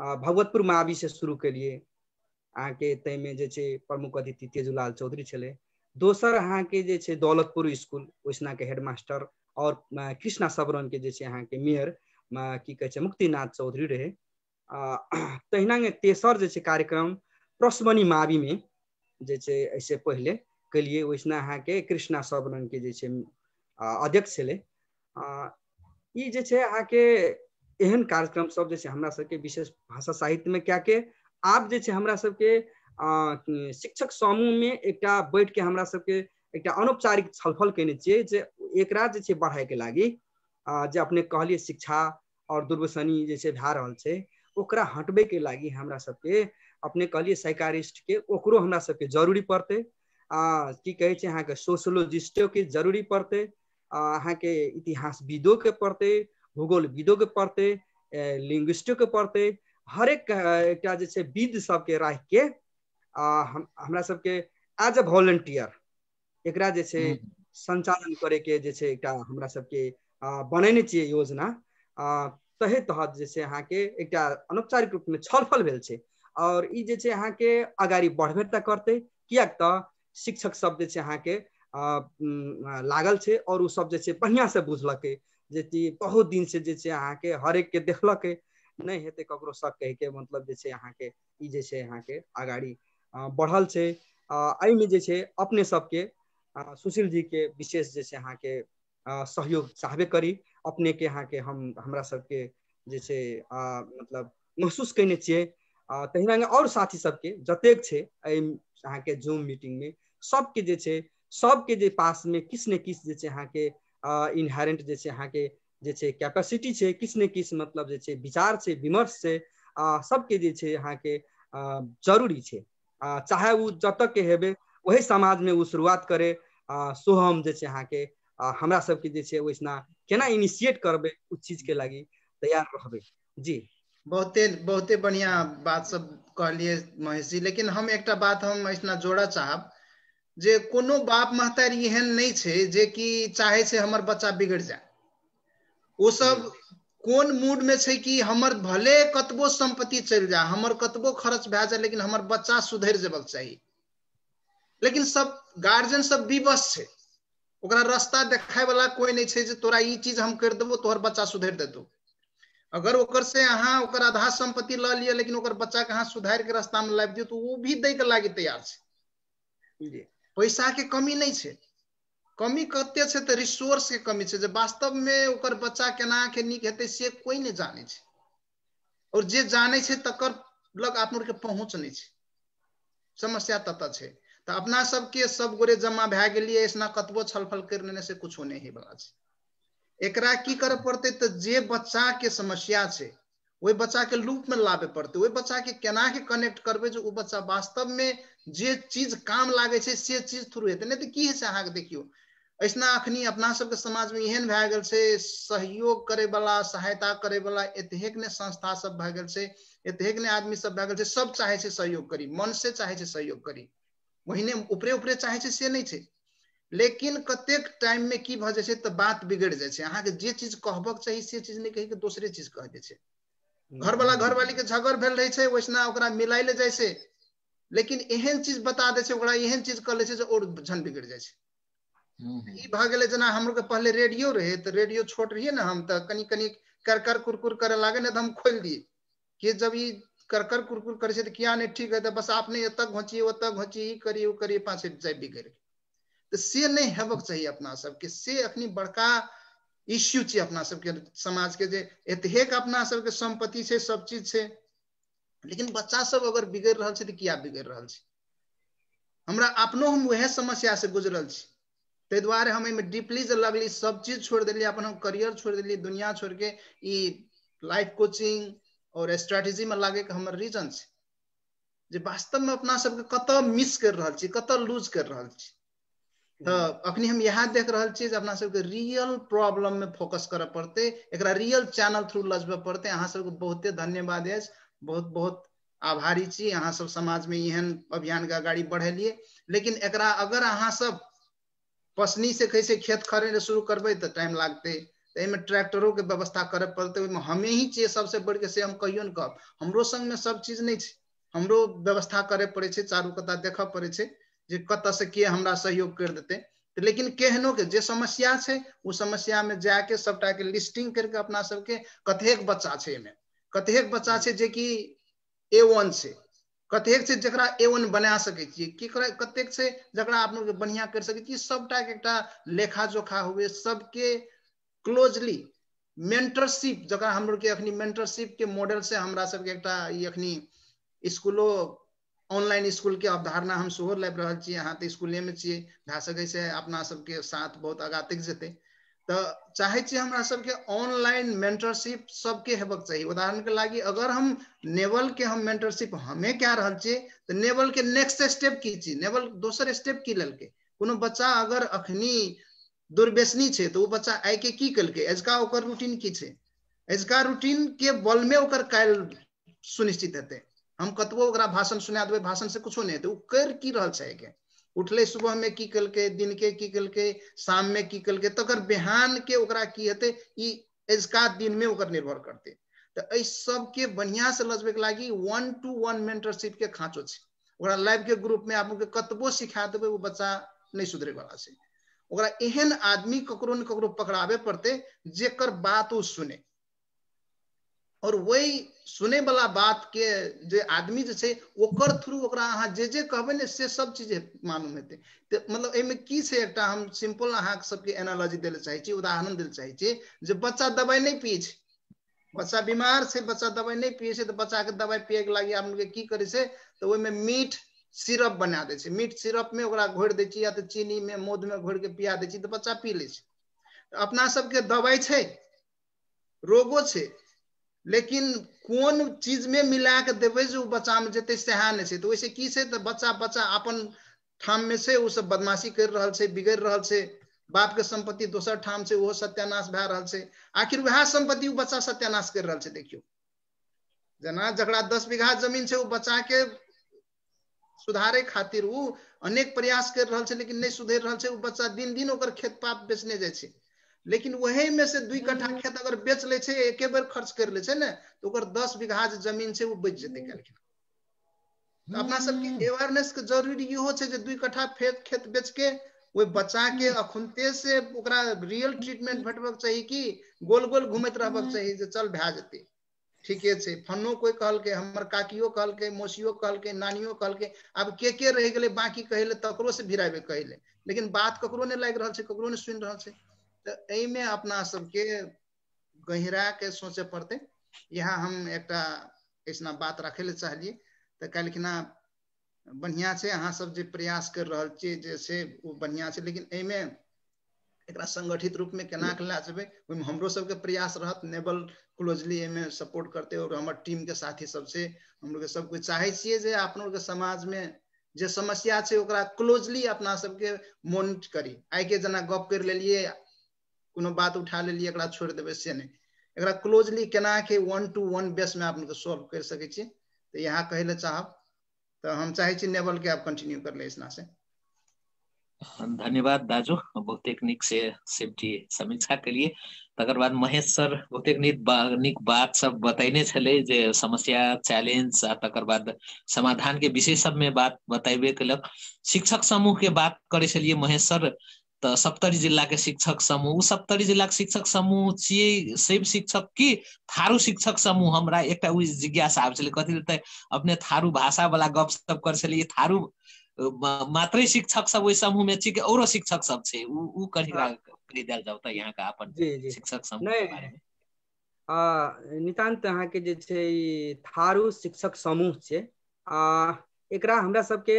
भगवतपुर मावी से शुरू केलियै अहाँके ताहिमे जे छै प्रमुख अतिथि तेजुलाल चौधरी छलै दोसर अहाँ के दौलतपुर स्कूल वैसना के हेडमास्टर और कृष्णा सबरन के जे अहाँ के मेयर की कहे मुक्तिनाथ चौधरी रहे *clears throat* तहिना तेसर कार्यक्रम प्रश्मनी मावी में जे ऐसे पहले कलिए वैसना अहाँ के कृष्णा सबरन के अध्यक्ष है ई अहाँ के एहन कार्यक्रम सब हमारा हमरा सबके विशेष भाषा साहित्य में क्या के आप जे हमरा सबके शिक्षक समूह में एक बैठ के हमरा सबके एक अनौपचारिक छलफल केने एक जे के जे छै अपने कहलिए शिक्षा और दुर्वसनी जैसे छै रहा है ओकरा हटबे के लागि हमरा सबके अपने साइकारिस्ट के ओकरो हमरा सबके जरूरी कि कहे कहै के अहाँके के जरूरी पड़तै इतिहासविदों के पड़ते भूगोलविदों के पड़ते लिंग्विस्टों के पड़ते हर एक विद सबके के आ, हम हमरा सबके एज अ वॉलंटियर एकरा जे छै हम्म। संचालन करैके जे छै एकटा हमरा सबके बनेने छियै योजना तहे तहत जे छै के एकटा अनौपचारिक रूप में छलफल भेल छे और ई जे छै के अगाडि बढ़बे तऽ करते किएक तऽ शिक्षक सब जे छै के लागल छे और ओ सब जे से बढ़िआँसँ बुझलकै जेकि बहुत दिन से जे छै अहाँके हरेकके देखलकै नहीं हेते ककरो शक के मतलब जे छै के ई जे छै के अगाडि बढ़ल छै एहिमे जे छै अपने सबके सुशील जी के विशेष जैसे छै के सहयोग चाहबे करी अपने के के हम हमरा सबके जैसे मतलब महसूस कने छियै तहिना और साथी सबके जतेक छै एहि के जूम मीटिंग में सबके जे छै सबके जे पास में किस ने किस जैसे छै के इनहेरेंट जैसे छै के जैसे कैपेसिटी छे किस ने किस मतलब जैसे विचार छै विमर्श छै सबके जे छै के जरूरी छे चाहे वो जत के हेबे वही समाज में वो शुरुआत करे सो हम जे अहाँ के सब के जे वैसना केना इनिशिएट करबे उस चीज के लगी तैयार रहबे जी बहुते बहुते बढ़िया बात सब कहलिए महेश जी लेकिन हम एक बात हम ऐसा जोड़ा चाहब जे कोनो बाप महतारी एहन नहीं है जे कि चाहे से हमर बच्चा बिगड़ जाए वो सब कौन मूड में छे कि हमर भले कतबो संपत्ति चल जाए हमर कतबो खर्च भए जाए लेकिन हमर बच्चा सुधर जेबक चाहिए लेकिन सब गार्जियन सब विवश है ओकरा रास्ता देखाय वाला कोई नहीं है तोरा ये चीज हम कर देबो तोहर बच्चा सुधर दे दो अगर ओकर से अहाँ ओकर आधा संपत्ति ल लिया लेकिन ओकर बच्चा के अहां सुधार के रास्ता में लाबि दियो तो वो भी दे के लागे तैयार है पैसा के कमी नहीं है कमी कते छै तऽ रिसोर्स के कमी छै जे में ओकर बच्चा केना के निक हेतै से कोई नहि जाने छै आओर जे जाने छै तकर लग अपना के पहुंच नहि छै समस्या ततऽ छै तऽ अपना सबके सब गोरे जमा भए गेलियै एहिसना कतबो छलफल करने से कुछो नहि होइवला छै एकरा की कर पड़ते तऽ जे बच्चा के समस्या वो बच्चा के लूप में लाबे पड़ते पड़तै बच्चा के केना के कनेक्ट करबे जो वो बच्चा वास्तव में जे चीज काम लागे छै से चीज थ्रू हेतै नहि तऽ की होइ छै अहाँके देखियौ ऐसा अखनी अपना सबके समाज में एहन भाग से सहयोग करे वाला सहायता करे वाला एतहेक ने संस्था सब भागल से एतहेक ने आदमी सब भागल से सब चाहे से सहयोग करी मन से चाहे से सहयोग करी ओहिने ऊपरे ऊपरे चाहे से से नहीं छै लेकिन कतेक टाइम में की भाई जाए तो बात बिगड़ जाए अहा जे चीज कहबक चाहिए से चीज नहीं कही के दूसरे चीज कह दे घर वाला हम्म। घर वाली के झगड़ भेल रहे वैसा वैसना ले जाए लेकिन एहन चीज बता दे एहन चीज कर ले और झन बिगड़ जाए भागे जना हम पहले रेडियो रहे तो रेडियो छोट रही ना हम तो कनी कनी कर कर कुरकुर करे लागे ना तो हम खोल दिए कि जब ये कर कर कुरकुर करे से तो किया नहीं ठीक है तो बस आपने ये तक घोची वो तक घोची ये करी वो करी पांच जाए बिगड़ तो से नहीं हेबक चाहिए अपना सब के से अखनी बड़का इश्यू छे अपना सबके समाज के जे एतहेक अपना सबके संपत्ति से सब चीज से लेकिन बच्चा सब अगर बिगड़ रहा तो किया बिगड़ रहा हमरा अपनो हम वह समस्या से गुजरल छी ते द्वारे हम डीपली डीपलीसँ लगली सब चीज छोड़ देलियै अपन हम करियर छोड़ देलियै दुनिया छोड़ ई लाइफ कोचिंग और स्ट्रेटेजीमे के हमर रीजन से जे में अपना सबके कत मिस कर रहल छी लूज कर रहल छी हम्म। अखनी हम इएह देख रहल छियै जे अपना सबके रियल में फोकस कर पड़तै एकरा रियल चैनल थ्रू लजब पड़ते अहाँ सबके बहुते धन्यवाद है बहुत बहुत आभारी छी अहा सब में एहन के अगड़ी बढ़ेलिए लेकिन एकरा अगर अहा सब पसनी से कैसे खेत खरीद शुरू करबे तो टाइम लगते में ट्रैक्टरों के व्यवस्था करे पड़ते हमें ही चाहिए सबसे बढ़ के से हम कहियो न कब हमरो संग में सब चीज नहीं है हमरो व्यवस्था करे पड़े चारू कता देख पड़े जे कत से के हमरा सहयोग कर देते तो लेकिन केहनो के जे समस्या है उस समस्या में जाके सबटा के लिस्टिंग करके अपना सबके कतेक बच्चा है में कतेक बच्चा है जे कि ए वन से कतेक से जरा एवन बना सकै कतेक से जरा अपने बढ़िया कर सकते सब सबटा के एकटा लेखा जोखा हुए सबके क्लोजली मेंटरशिप जरा हम लोग के अखनी मेंटरशिप के मॉडल से हमरा सबके एक अखनी स्कूलो ऑनलाइन स्कूल के अवधारणा हम सेहो लाबि रहल छियै अहाँ तऽ स्कूलेमे छियै भए सकै छै अपना सबके साथ बहुत आगा तक जेतै तो चाहे छियै हमरा के ऑनलाइन मेंटरशिप सबके चाहिए उदाहरण के लागि अगर हम नेवल के हम मेंटरशिप हमें क्या रहल तो नेवल के नेक्स्ट स्टेप की छी नेवल दोसर स्टेप की के कोनो बच्चा अगर अखनी दुर्व्यसनी छे तो वो बच्चा के की के अजका ओकर रूटीन की रूटीन अजुका बल में ओकर काल्हि सुनिश्चित हेते हम कतबो ओकरा भाषण सुना भाषण से कुछो नहि हेतै ओ कर की रहल छे के उठले सुबह में की कल के दिन के की कल के शाम में की कल के तकर तो बिहान के ओकरा की हेतै ई इसका दिन में ओकर निर्भर करते तो अ सब के बढ़िया से लजबे के लागी वन टू वन मेंटरशिप के खाचो छे ओकरा लाइव के ग्रुप में के कतबो सिखा देबे वो बच्चा नहीं सुधरे वाला से ओकरा एहन आदमी ककरो न ककरो पकड़ावे पड़ते जेकर बात वो सुने और वही सुने वाला बात के जो आदमी जे थ्रू जे जे कहबै ने से सब चीज मालूम हेत मतलब एम की से एक हम सिंपल सबके एनालॉजी दिल चाहिए उदाहरण दिल चाहिए जो बच्चा दवाई नहीं पियै बच्चा बीमार से बच्चा नहीं नहि तो बच्चा के दवाई पिए के लगे आब की करै छै तऽ में मीठ सिरप बना दै छै सिरप में ओकरा या तो चीनी में मोद में घोर के पिया दे तो बच्चा पी ले अपना सबके दवाई छे रोगो छे लेकिन कौन चीज में मिला के देवे जो बच्चा में सह नहीं से तो वैसे की से तो बच्चा बच्चा अपन ठाम में से उस बदमाशी कर रहा से बिगड़ रहा से बाप के संपत्ति दोसर ठाम से वह सत्यानाश भै रहा से आखिर वह संपत्ति बच्चा सत्यानाश कर रहा से देखियो जना जकड़ा दस बीघा जमीन से बच्चा के सुधारे खातिर ओ अनेक प्रयास कर रहा से लेकिन नहीं सुधर रहा से बच्चा दिन दिन ओकर खेत पाप बेचने जाए लेकिन वही में से दुई कट्ठा खेत अगर बेच ले छे एक बार खर्च कर ले छे ना तो अगर दस बीघा जमीन से वो बच जेते कहलखिन तो अपना सब की अवेयरनेस के जरूरी यो छे जे दुई कट्ठा खेत खेत बेच के वो बचा के हम्म। अखुनते से ओकरा रियल ट्रीटमेंट भेटबक चाहिए कि गोल गोल घूमत रहबक हम्म। चाहिए जे चल भए जेते ठीके छे फन्नो कोई कहल के हमर काकियो कहलकै मौसियो कहलकै नानियो कहलकै आब के के रह गेले बाकी कहले तकरो से भिराबे कहले लेकिन बात ककरो ने लाग रहल छे ककरो ने सुन रहल छे तो में अपना सबके गहरा के सोचे पड़ते यहाँ हम एक ऐसा बात रखे ले चाहिए तो कलखिना बढ़िया से अहा सब जो प्रयास कर रहा छे जैसे वो बढ़िया से लेकिन एमे एक संगठित रूप में केना के ला जब हम सबके प्रयास रहत नेबल क्लोजली में सपोर्ट करते और हमारे टीम के साथी सबसे हम लोग सब कुछ चाहे छे जे अपन के समाज में जे समस्या छे ओकरा क्लोजली अपना सबके मोनिट करी आई के जना गप कर लेलिए कोनो बात उठा ले लिए एकरा छोड़ देबे से नै एकरा क्लोजली केना के 1 टू 1 बेस में आपन के सॉल्व कर सके छी तऽ तो यहां कहले चाहब तऽ हम चाहै छी के आप कंटिन्यू कर ले इसना से हाँ, धन्यवाद दाजू बहुतेक टेक्निक से सेफ्टी समीक्षा के लिए तकर तो बाद महेश सर बहुत नीक बा, बात सब बताइने छले जे समस्या चैलेंज आ तकर बाद समाधान के विषय सब में बात बतेबे कलक शिक्षक समूह के बात करे छलिए महेश सर त सप्तरी जिल्लाको शिक्षक समूह ऊ सप्तरी जिल्लाको शिक्षक समूह चिए सेम शिक्षक कि थारू शिक्षक समूह हाम्रा एकटा उ जिज्ञासा हामीले कतिले त अपने थारू भाषावाला गपसप गर्छले थारू मात्रै शिक्षक सब ओहि समूहमे छी कि औरो शिक्षक सब छ ऊ ऊ कहि देल जाउ त यहाँका अपन शिक्षक समूह नितान्त अहाँके जे छै थारू शिक्षक समूह छै एकरा हमरा सबके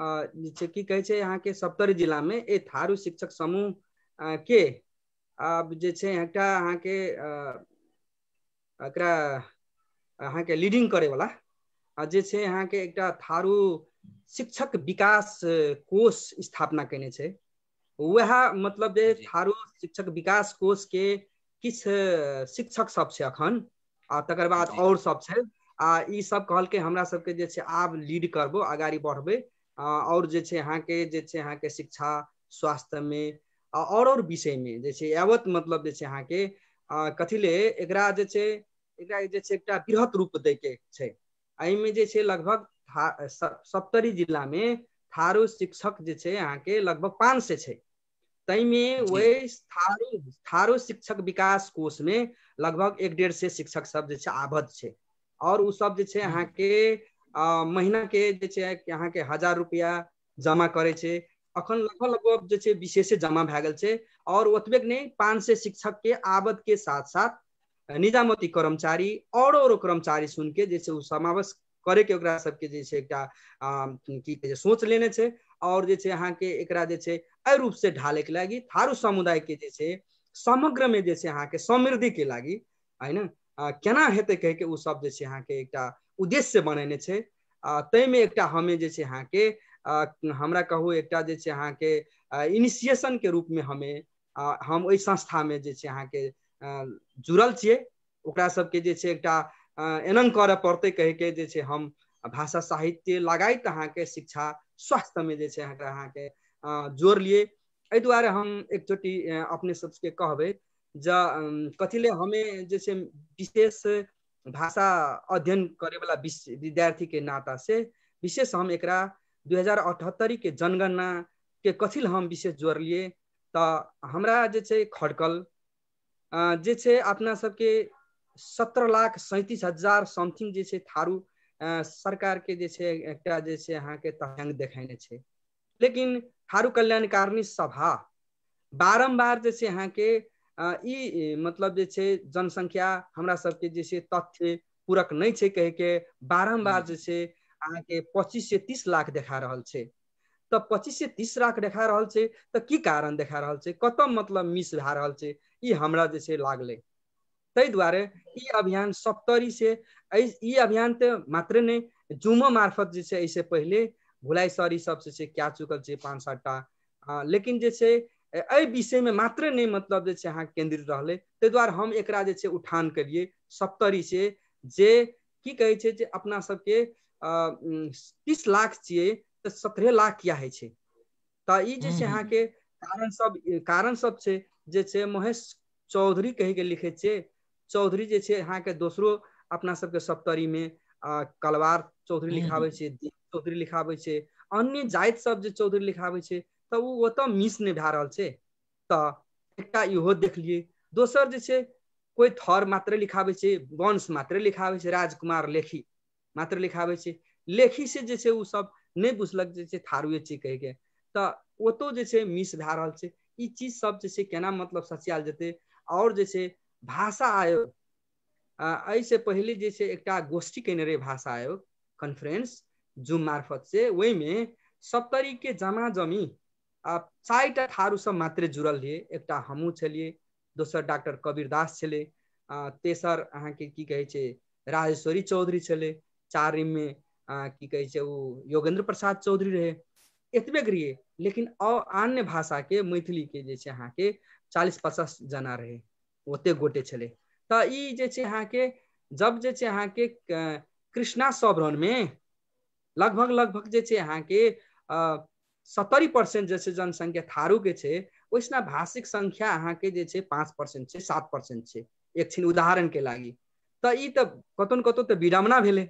जे की कहै यहाँ के सप्तरी जिला में ए थारू शिक्षक समूह के अब जे छै के अहाँके एकरा अहाँके लीडिंग करैवला जे छै के एक थारू शिक्षक विकास कोष स्थापना केने छै वह मतलब जे थारू शिक्षक विकास कोष के किस शिक्षक सब छै अखन आ तकर बाद आओर सब छै आ ई सब के हमरा सबके जे छै आब लीड करबो अगाड़ी बढ़बे और जे छै के जे छै अहाँके शिक्षा स्वास्थ्यमे और आओर विषयमे जे छै यावत मतलब जे छै के कथीले एकरा जे छै एकरा जे छै एकटा बृहत रूप दैके छै एहिमे जे छै लगभग सप्तरी जिला में थारू शिक्षक जे छै के लगभग पाँच सय तई में ओहि थारू थारू शिक्षक विकास कोष में लगभग एक डेढ़ सय शिक्षक सब जे छै आबद्ध छै और ओ सब जे छै हम्म। अहाँके महीना के जे के हजार रुपया जमा करे छे अखन लगभग लगभग जो विशेष जमा भए गेल छे और ओतबेक नहीं पाँच से शिक्षक के आबद के साथ साथ निजामती कर्मचारी और और कर्मचारी सुन के जैसे समावेश करे के ओकरा सबके जैसे की कहै सोच लेने छे और जैसे छे अहाँ के एक अय रूप से ढाले के लगी थारू समुदाय के समग्र में जैसे छे अहाँ के समृद्धि के लगी है केना हेतै कह के सब अहाँ के एक उद्देश्य बनेने से आ एक हमें हमे के छै हमरा कहू अहाँ के इनिशिएशन के रूप में हमें हम ओहि संस्था जे अहाँ के जुड़ल छे ओकरा सबके जे छै एकटा एना हम भाषा साहित्य लगात अ शिक्षा स्वास्थ्य जे अहाँ के जोड़ लिए दुआरे हम एकचोटी अपने सबके कहबे ज कतिले हमें जैसे विशेष भाषा अध्ययन करे वाला विद्यार्थी के नाता से विशेष हम एक दू हजार अठहत्तरी के जनगणना के कथिल हम विशेष जोड़ लिए तो हमारा जे खड़कल जैसे छे अपना सबके सत्रह लाख सैंतीस हजार समथिंग जे थारू सरकार के जैसे एक जैसे यहाँ के तथ्यांक देखेने छे लेकिन थारू कल्याणकारिणी सभा बारम्बार जैसे यहाँ के ई मतलब जे छै जनसंख्या हमरा सबके जे छै तथ्य पूरक नहि छै कहैके बारम्बार जे छै अहाँके पच्चीस से तीस लाख देखा रहल छै तऽ पच्चीस से तीस लाख देखा रहल छै तऽ की कारण देखा रहल छै कतऽ मतलब मिस भए रहल छै ई हमरा जे छै लागलै ताहि दुआरे ई अभियान सप्तरी से ई अभियान तऽ मात्र नहि जूमो मार्फत जे छै एहिसँ पहिले भुलाइ सर ई सबसँ छै कए चुकल छै पाँच सात टा लेकिन जे छै एहि विषयमे मात्रे नहि मतलब जे छै अहाँ केन्द्रित रहलै ताहि दुआरे हम एकरा उठान करियै सप्तरी से जे की कहे जे अपना सबके तीस लाख छियै तो सत्रह लाख किया है छै तऽ ई हम्म, हम्म। कारण सब कारण सब छै जे छै महेश चौधरी कहिके लिखै छै चौधरी जे छै अहाँके दोसरो अपना सबके सप्तरी सप्तरीमे कलवार चौधरी हम्म, लिखाबै छै चौधरी लिखाबै छै अन्य जाति सब जे चौधरी लिखाबै छै तो ओ ओतऽ मिस नहीं भए रहल एक तऽ एकटा इहो देखलियै दोसर जे छै थर मात्र लिखाबै छै वंश मात्र लिखाबै छै राजकुमार लेखी मात्र लिखाबै छै लेखी से जे छै ओ सब नहि बुझलक जे छै थारुए छी कहिके तऽ ओतौ जे मिस भए रहल चीज सब जे केना मतलब सचियाल जेतै और जे भाषा आयोग एहिसँ पहिले जे एक गोष्ठी कने रे भाषा आयोग कन्फ्रेंस जूम मार्फत से वही में ओहिमे तरीके जमा जमी चारिटा ठारूसँ मात्र जुड़ल रही एक हमू छे दोसर डॉक्टर कबीर दास छे तेसर के की कहे छे राजेश्वरी चौधरी छलै चारिममे की कहे छे वो योगेंद्र प्रसाद चौधरी रहे एतबे रही लेकिन अन्य मैथिली के जे छै के चालीस पचास जना रहे ओते गोटे छे तो ई जे छै अहाँके जब जे छै के कृष्णा में लगभग लगभग जे के अहाँके सत्तरी पर्सेन्ट जे जनसंख्या थारू के छे वैसना भाषिक संख्या अहाँ जे छे पाँच पर्सेन्ट छे सात पर्सेन्ट छे एक उदाहरण के लागी त ई त कतौ न कतौ त विडम्बना भेले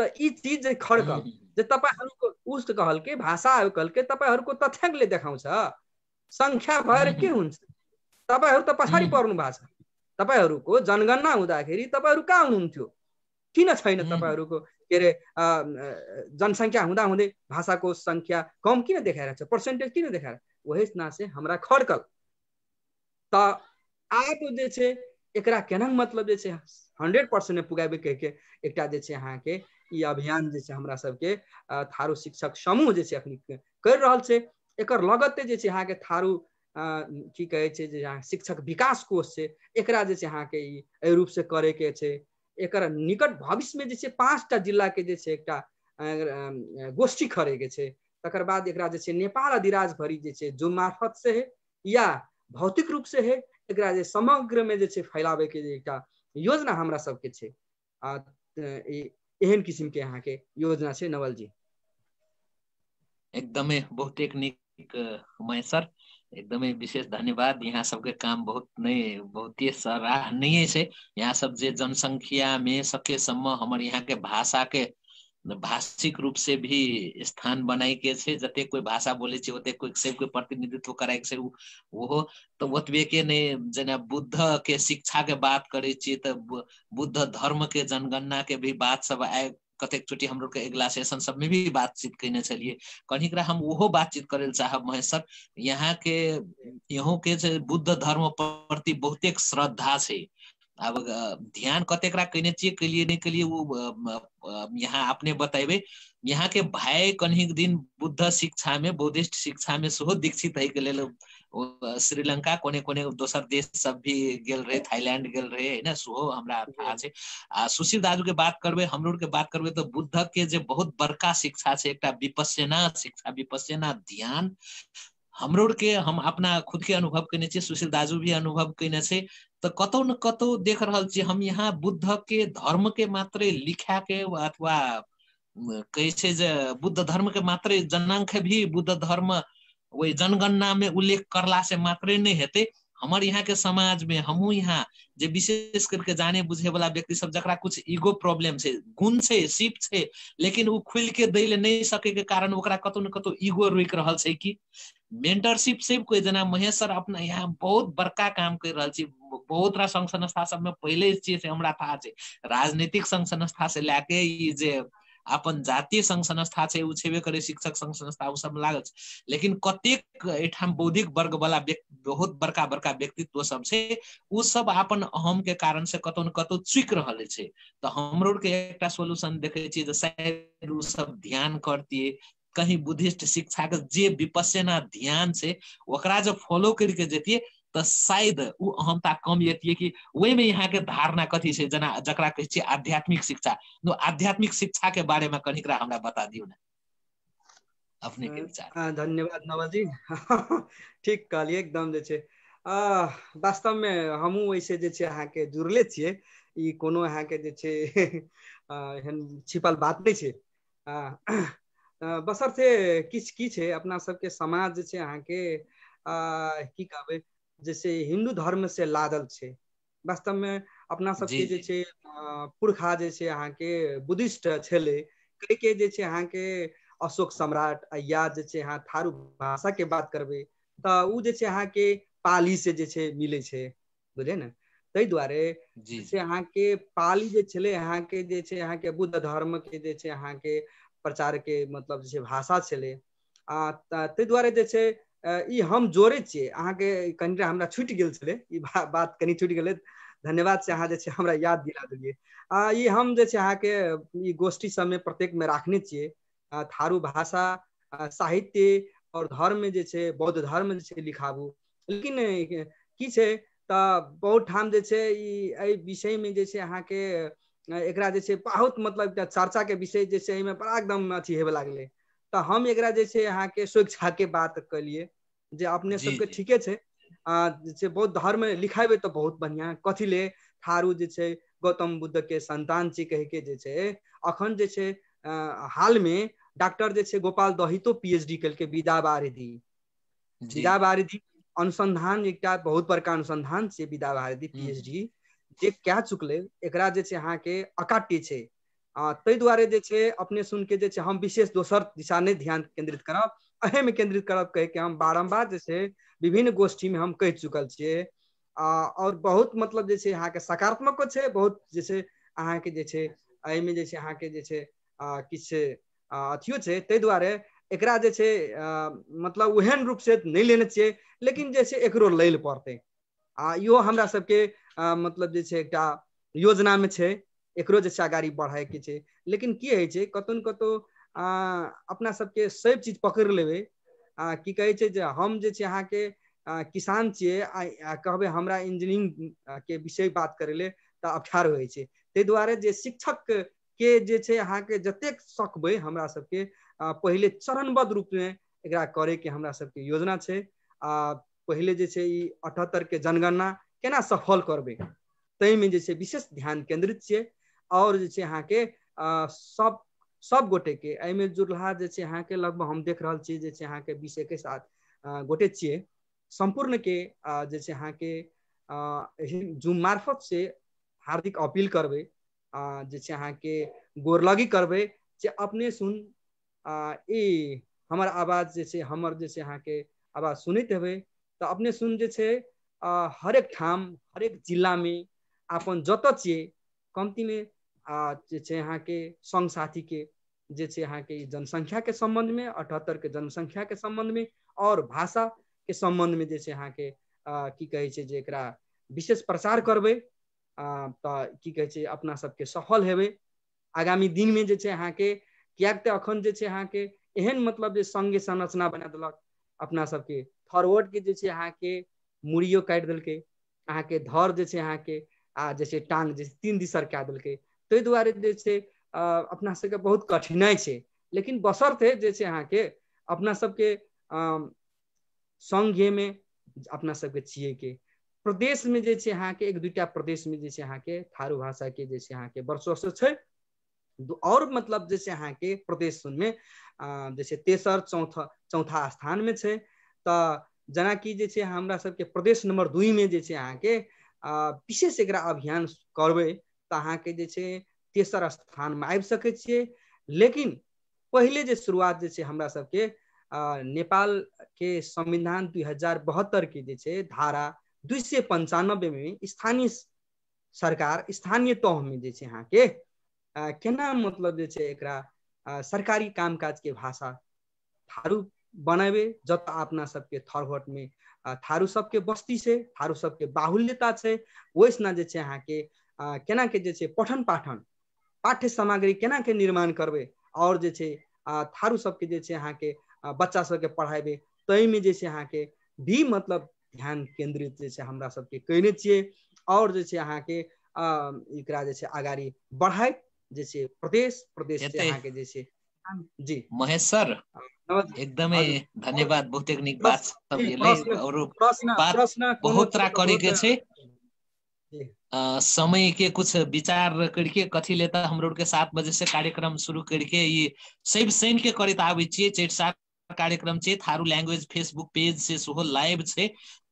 त ई चीज जे जे तपाईँहरूको उस कहलके भाषा कहलके तपाईँहरूको तथ्याङ्कले देखाउँछ सङ्ख्या भएर के हुन्छ तपाईँहरू त पछाडि पर्नु भएको छ तपाईँहरूको जनगणना हुँदाखेरि तपाईँहरू कहाँ हुनुहुन्थ्यो किन छैन तपाईँहरूको के अरे जनसंख्या जनसङ्ख्या हुँदाहुँदै भाषाको संख्या कम किन देखाइरहेको छ पर्सेन्टेज किन देखाएर वही नासे हमरा खडकल त आप जे छै एकरा केना मतलब जे छै हंड्रेड परसेंट में पुगे के एकटा जे छै अहाँ के ई अभियान जे छै हमरा सबके थारू शिक्षक समूह जे छै अखनी कर रहल छै एकर लगते जे छै अहाँ के थारू की कहै छै जे शिक्षक विकास कोष छै एकरा जे छै अहाँ के ई रूप से करे के छै एक निकट भविष्य में पांच टा जिला के एक गोष्ठी खड़े के तक बाद एक नेपाल अधिराज भरी जो मार्फत से है या भौतिक रूप से है एक समग्र में फैलावे के एक योजना हमारा सबके एहन किसिम के अहा के योजना से नवल जी एकदम बहुत टेक्निक मैं सर एकदमै विशेष धन्यवाद यहाँ सबके काम बहुत नै बहुत सराहनीय से यहाँ सब जे जनसंख्या में सकेसम्म हमारे यहाँ के भाषा के भाषिक रूप से भी स्थान बनाई के छे जते कोई भाषा बोले छे ओते कोई सब कोई प्रतिनिधित्व कराए के वो हो तो ओतबे के ने जना बुद्ध के शिक्षा के बात करे छे तो बुद्ध धर्म के जनगणना के भी बात सब आए कतेक हम लोग का अगला सेशन सब में भी बातचीत करने चलिए कहीं हम ओहो बातचीत करे चाहब महेश्वर यहाँ के यहाँ के बुद्ध धर्म प्रति बहुतेक श्रद्धा से अब ध्यान कतेकरा कहने चाहिए के लिए नहीं के लिए वो यहाँ आपने बताएबे यहाँ के भाइ कनिक दिन बुद्ध शिक्षा में बुद्धिस्ट शिक्षा में दीक्षित है के लेल श्रीलंका कोने कोने दोसर देश सब भी गेल रहे थाईलैंड गेल रहे है सेहो हमरा थाहा सुशील दाजु के बात करबे हमरो के बात करबे त बुद्ध के जे बहुत बड़का शिक्षा छ एकटा विपस्यना शिक्षा विपस्यना ध्यान हाम्रो के हम अपना खुद के अनुभव केने छी सुशील दाजु भी अनुभव केने छै त कतौ न कतौ देख रहल छी हम यहाँ बुद्ध के धर्म के मात्रे लिखा के अथवा कैसे ज बुद्ध धर्म के मात्र जनांक भी बुद्ध धर्म वही जनगणना में उल्लेख करला से मात्र नहीं हेते हमारे यहाँ के समाज में हमू यहाँ जे विशेष करके जाने बुझे वाला व्यक्ति सब जरा कुछ ईगो प्रॉब्लम से गुण से सिप से लेकिन वो खुल के दिल नहीं सके के कारण कतो कतौ न कतौ ईगो रुक रहा है कि मेंटरशिप से कोई जना महेश सर अपना यहाँ बहुत बड़का काम कर रहा है बहुत रा संघ संस्था सब में पहले इस चीज से हमारा था राजनीतिक संघ संस्था से लैके जे अपन जातीय सङ्घ संस्था चाहिँ ऊ छेबे करै शिक्षक सङ्घ संस्था उ सब लागल लेकिन कतेक एठाम बौद्धिक वर्ग वाला बहुत बड़का बड़का व्यक्तित्व सब छ उ सब अपन अहम के कारण से कतौ न कतौ चुक रहल छ त हमरो के एकटा सोलुसन देखै छियै जे शायद ऊ सब ध्यान करतियै कहीं बुद्धिस्ट शिक्षा के जे विपसेना ध्यान छ ओकरा जे फॉलो करके जैतियै त सायद ऊ अहमता कम यति कि ओहिमे यहाँके धारणा कथी छै जेना जकरा कहै आध्यात्मिक शिक्षा आध्यात्मिक शिक्षा के बारे में कनिकरा हमरा बता दियौ ने अपने के विचार धन्यवाद नवा जी *laughs* ठीक कहलिए एकदम जे वास्तव में हमहूँ ओहिसँ जे छै अहाँके जुड़ले छियै ई कोनो अहाँके जे *laughs* एहन छिपल बात नहीं छै *clears throat* बसर से किछ की छै अपना सबके समाज जे छै अहाँके की कहबै जैसे हिंदू धर्म से लादल छे वास्तव में अपना सबके जे छै पुरखा जे छै के बुद्धिस्ट कई के जे छै के अशोक सम्राट आ या जे छै अहाँ थारू भाषा के बात करबे तऽ उ जे छै के पाली से जे छै मिलै छै बुझलियै ने ताहि दुआरे से के पाली जे छले छलै के जे छै के बुद्ध धर्म के जे छै के प्रचार के मतलब जे भाषा छले आ तै द्वारे जे छै ई हम जोड़े छे छियै के कनिटा हमरा छूटि गेल छलै ई बात कनी छूटि गेल धन्यवाद से अहाँ जे छै हमरा याद दिला देलियै आ ई हम जे छै अहाँके ई गोष्ठी प्रत्येक में राखने छे थारू भाषा साहित्य और धर्म में जे छै बौद्ध धर्म जे छै लिखाबू लेकिन की छे तऽ बहुत ठाम जे छे ई एहि विषयमे जे छै के एकरा जे छे बहुत मतलब चर्चा के विषय जे छे एहिमे बड़ा एकदम अथी हेबे लागले तो हम एकरा जे के स्वेच्छा के बात कलिए जे अपने सबके ठीक है आ जे छै बौद्ध धर्म लिखेबै बहुत बढ़िया कथी ले थारू जे छै गौतम के संतान छी कहिके जे छै अखन जे हाल में डॉक्टर जे छै गोपाल दहितो पीएचडी के विदा बारिदी विदा बारिदी अनुसंधान एकटा बहुत बड़का अनुसंधान से विदा भारती पीएचडी हम्म। जे कए चुकलै एकरा जे छै अकाट्य छै तै दुआरे जे अपने सुन के जे हम विशेष दोसर दिशा नहीं ध्यान केंद्रित करब एहिमे केंद्रित करब कह के हम बारम्बार जैसे विभिन्न गोष्ठी में हम कह चुकल छे और बहुत मतलब जैसे छै के सकारात्मको छे बहुत जैसे छै के जैसे छै में जैसे छै के जैसे किछ अथियो छे ते द्वारे एकरा जैसे छै मतलब ओहन से नहीं लेने छे लेकिन जैसे एकरो लेल पड़ते आ यो हमरा सबके मतलब जैसे एक योजना में छे एकरो जैसे छै बढ़ाए के छे लेकिन की है छे कतहु कतो कतहु आ, अपना सबके सब चीज पकड़ लेवे आ, की कहे छै जे हम जे छै अहाँके किसान छे आ कहबै हमरा इंजीनियरिंग के विषय बात करे ले तऽ अप्ठार होइ छै ताहि दुआरे जे शिक्षक के जे छै के जतेक सकबे हमरा सबके पहले चरणबद्ध रूप रूपमे एकरा के हमरा सबके योजना छे आ पहले जे छे ई के जनगणना केना सफल करबे करबै में जे छे विशेष ध्यान केंद्रित छे और जे छे छै अहाँके सब सब गोटे के अमे जुड़ला जे के लगभग हम देख रहा छियै जे छै अहाँके बीस गोटे छे संपूर्ण के जैसे छै के जूम मार्फत से हार्दिक अपील करबै जे के अहाँके गोरलगी करबे जे अपने सुन ई हमार आवाज जैसे हमार जैसे जे के आवाज सुनित हेबै तो अपने सुन जे हर एक ठाम हर एक जिला में अपन छे कमती में जे के संग साथी के के के जनसंख्या संबंध में अठहत्तर के जनसंख्या के संबंध में और भाषा के संबंध में जैसे छै के की कहे छै जे एकरा विशेष प्रचार करबे तऽ की कहे छै अपना सबके सफल हेबे आगामी दिन में जे छै के किएक ते अखन जे छै के एहन मतलब जे सङ्घे संरचना बना दलक अपना सबके फॉरवर्डके जे मुड़ियो काट दल के देलकै के धर जे छै के आ जैसे टांग जैसे तीन छै तीन दल के देलकै ताहि दुआरे जे छै अपना सबके बहुत कठिनाई है लेकिन बसर थे जैसे अहा के अपना सबके संघे में अपना सबके छे के मतलब प्रदेश में जैसे यहाँ के एक दूटा प्रदेश में जैसे यहाँ के थारू भाषा के जैसे यहाँ के वर्चस्व है और मतलब जैसे यहाँ के प्रदेश में जैसे तेसर चौथा चौथा स्थान में है तो जना कि जैसे हमरा सबके प्रदेश नंबर दुई में जैसे यहाँ के विशेष एक अभियान करबे तो अहाँ के जैसे तेसर स्थान में आ सकते लेकिन पहले जे शुरुआत जे छै हमरा सबके संविधान दुई हजार के जे धारा दुई पंचानबे में स्थानीय सरकार स्थानीय तहमे जे छै के केना मतलब जे सरकारी काम काज के भाषा थारू बनाबे जत अपना सबके में थारू सबके बस्ती से थारू सबके बाहुल्यता से वैसना जे के केना के जे पठन पाठन पाठ्य सामग्री केना के निर्माण करबे और जे छे थारू सब के जे छे अहा के बच्चा सब सबके पढ़ाबे में जे छे अहा के भी मतलब ध्यान केंद्रित जे छे हमरा सब के कहने छियै और जे छे अहा के एकरा जे छे अगाड़ी बढ़ाइत जे छे प्रदेश प्रदेश से अहा के जे छे जी महेश सर एकदम धन्यवाद बहुत एक निक बात सब ये और प्रश्न प्रश्न बहुत रा करे के छे समय के कुछ विचार करके कथी लेता हम लोग के सात बजे से कार्यक्रम शुरू करके ये सब शनि के करैत आबै चेट सात कार्यक्रम छे थारू लैंग्वेज फेसबुक पेज से सो लाइव छे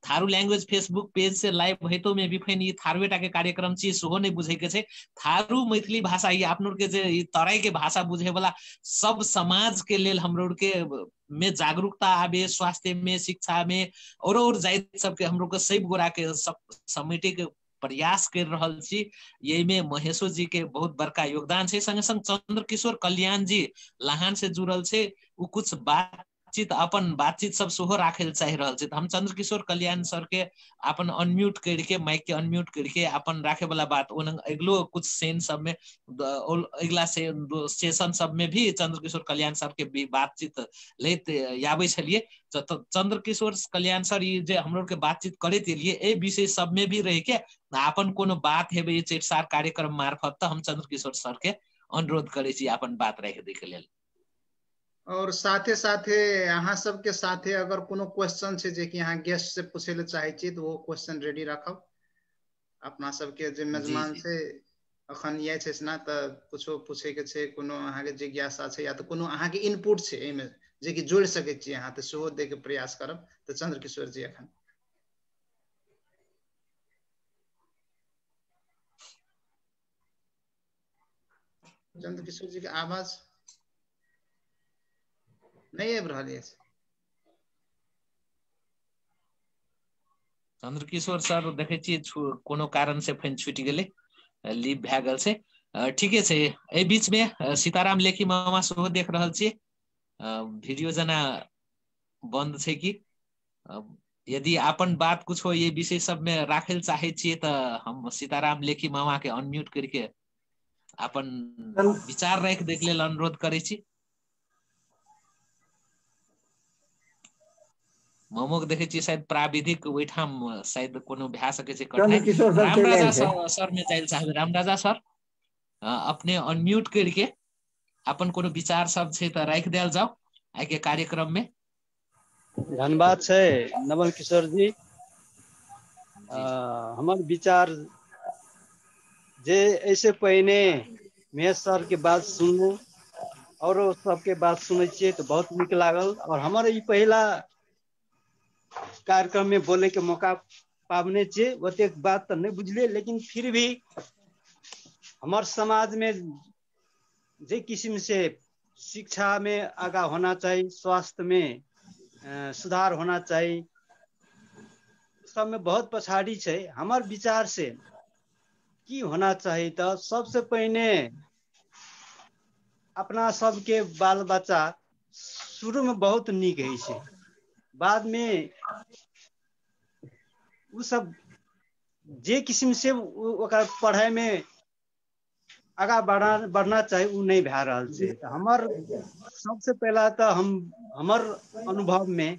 थारू लैंग्वेज फेसबुक पेज से लाइव हेतौ में बिफेन ई थारुएटा के कार्यक्रम छी सो नहीं बुझे के थारू मैथिली भाषा ये आप के तराई के भाषा बुझे वाला सब समाज के लिए हम के में जागरूकता आवे स्वास्थ्य में शिक्षा में और और जाति सबके हम लोग के सब गोरा के सब समेटे के प्रयास कर रहा छी यही में महेशो जी के बहुत बड़का योगदान है संग संग चंद्र किशोर कल्याण जी लहान से जुड़ल से उ कुछ बातचीत अपन बातचीत सब सेहो राखे लए चाहि रहल छै हम चंद्र किशोर कल्याण सर के अपन अनम्यूट करके माइक के अनम्यूट करके अपन राखे वाला बात ओन अगलो कुछ सेन सब में अगला से सेशन सब में भी चंद्र किशोर कल्याण सर के भी बातचीत लेत आबै छलिए चंद्र किशोर कल्याण सर ई हम लोग के बातचीत करैत एलिए ए विषय सब में भी रह के अपन को बात हेबे चेटसार कार्यक्रम मार्फत त हम चंद्रकिशोर सर के अनुरोध करे अपन बात रहे के लेल और साथे साथे अहाँ सबके साथे अगर कोनो क्वेश्चन छै जे कि अहाँ गेस्ट से पूछे ले चाहे छी तो वो क्वेश्चन रेडी रखब अपना सबके जे मेजबान से अखन ये छे ना तऽ कुछो पूछे के छे कोनो के जिज्ञासा छे या तो कोनो के इनपुट छे एहिमे जे कि जोड़ सके छी अहाँ तऽ सेहो दे के प्रयास करब तऽ चंद्रकिशोर जी अखन चंद्र किशोर जी की आवाज नहीं है ब्रहलिया से चंद्र सर देखे कोनो कारण से फेन छुटि गेले लीव भए से ठीके छै बीच में सीताराम लेखी मामा सेहो देख रहा छियै वीडियो जना बंद छै कि यदि अपन बात कुछ हो ये विषय सब में राखै चाहे छियै त हम सीताराम लेखी मामा के अनम्यूट करके अपन विचार देख ले अनुरोध करे छी ममुक शायद प्राविधिक ओठाम शायद कोनो भ्या सके छै कठिनाइ रामराजा सर मे जाय रामराजा सर अपने अनम्यूट करिके अपन कोनो विचार सब छै तऽ राखि देल जाओ आइ के कार्यक्रम मे धन्यवाद छै नवल किशोर जी, हमर विचार जे ऐसे पहने महेश सर के बात सुनू और सबके बात सुनै छियै तऽ तो बहुत निक लागल और हमारे ई पहिला कार्यक्रम में बोले के मौका पावने छियै ओतेक बात तो नहीं बुझलियै लेकिन फिर भी हमारे समाज में जे किस्म से शिक्षा में आगा होना चाहिए स्वास्थ्य में सुधार होना चाहिए सब में बहुत पछाड़ी छे हमारे विचार से की होना चाहिए तो सबसे पहले अपना सबके बाल बच्चा शुरू में बहुत नीक होइ बाद में वो सब जे किसिमसँ पढ़ाई में आगाँ बढ़ा बढ़ना चाहिए वो नहीं भए रहा है तऽ हमर सबसँ पहिला तऽ हम हमर अनुभवमे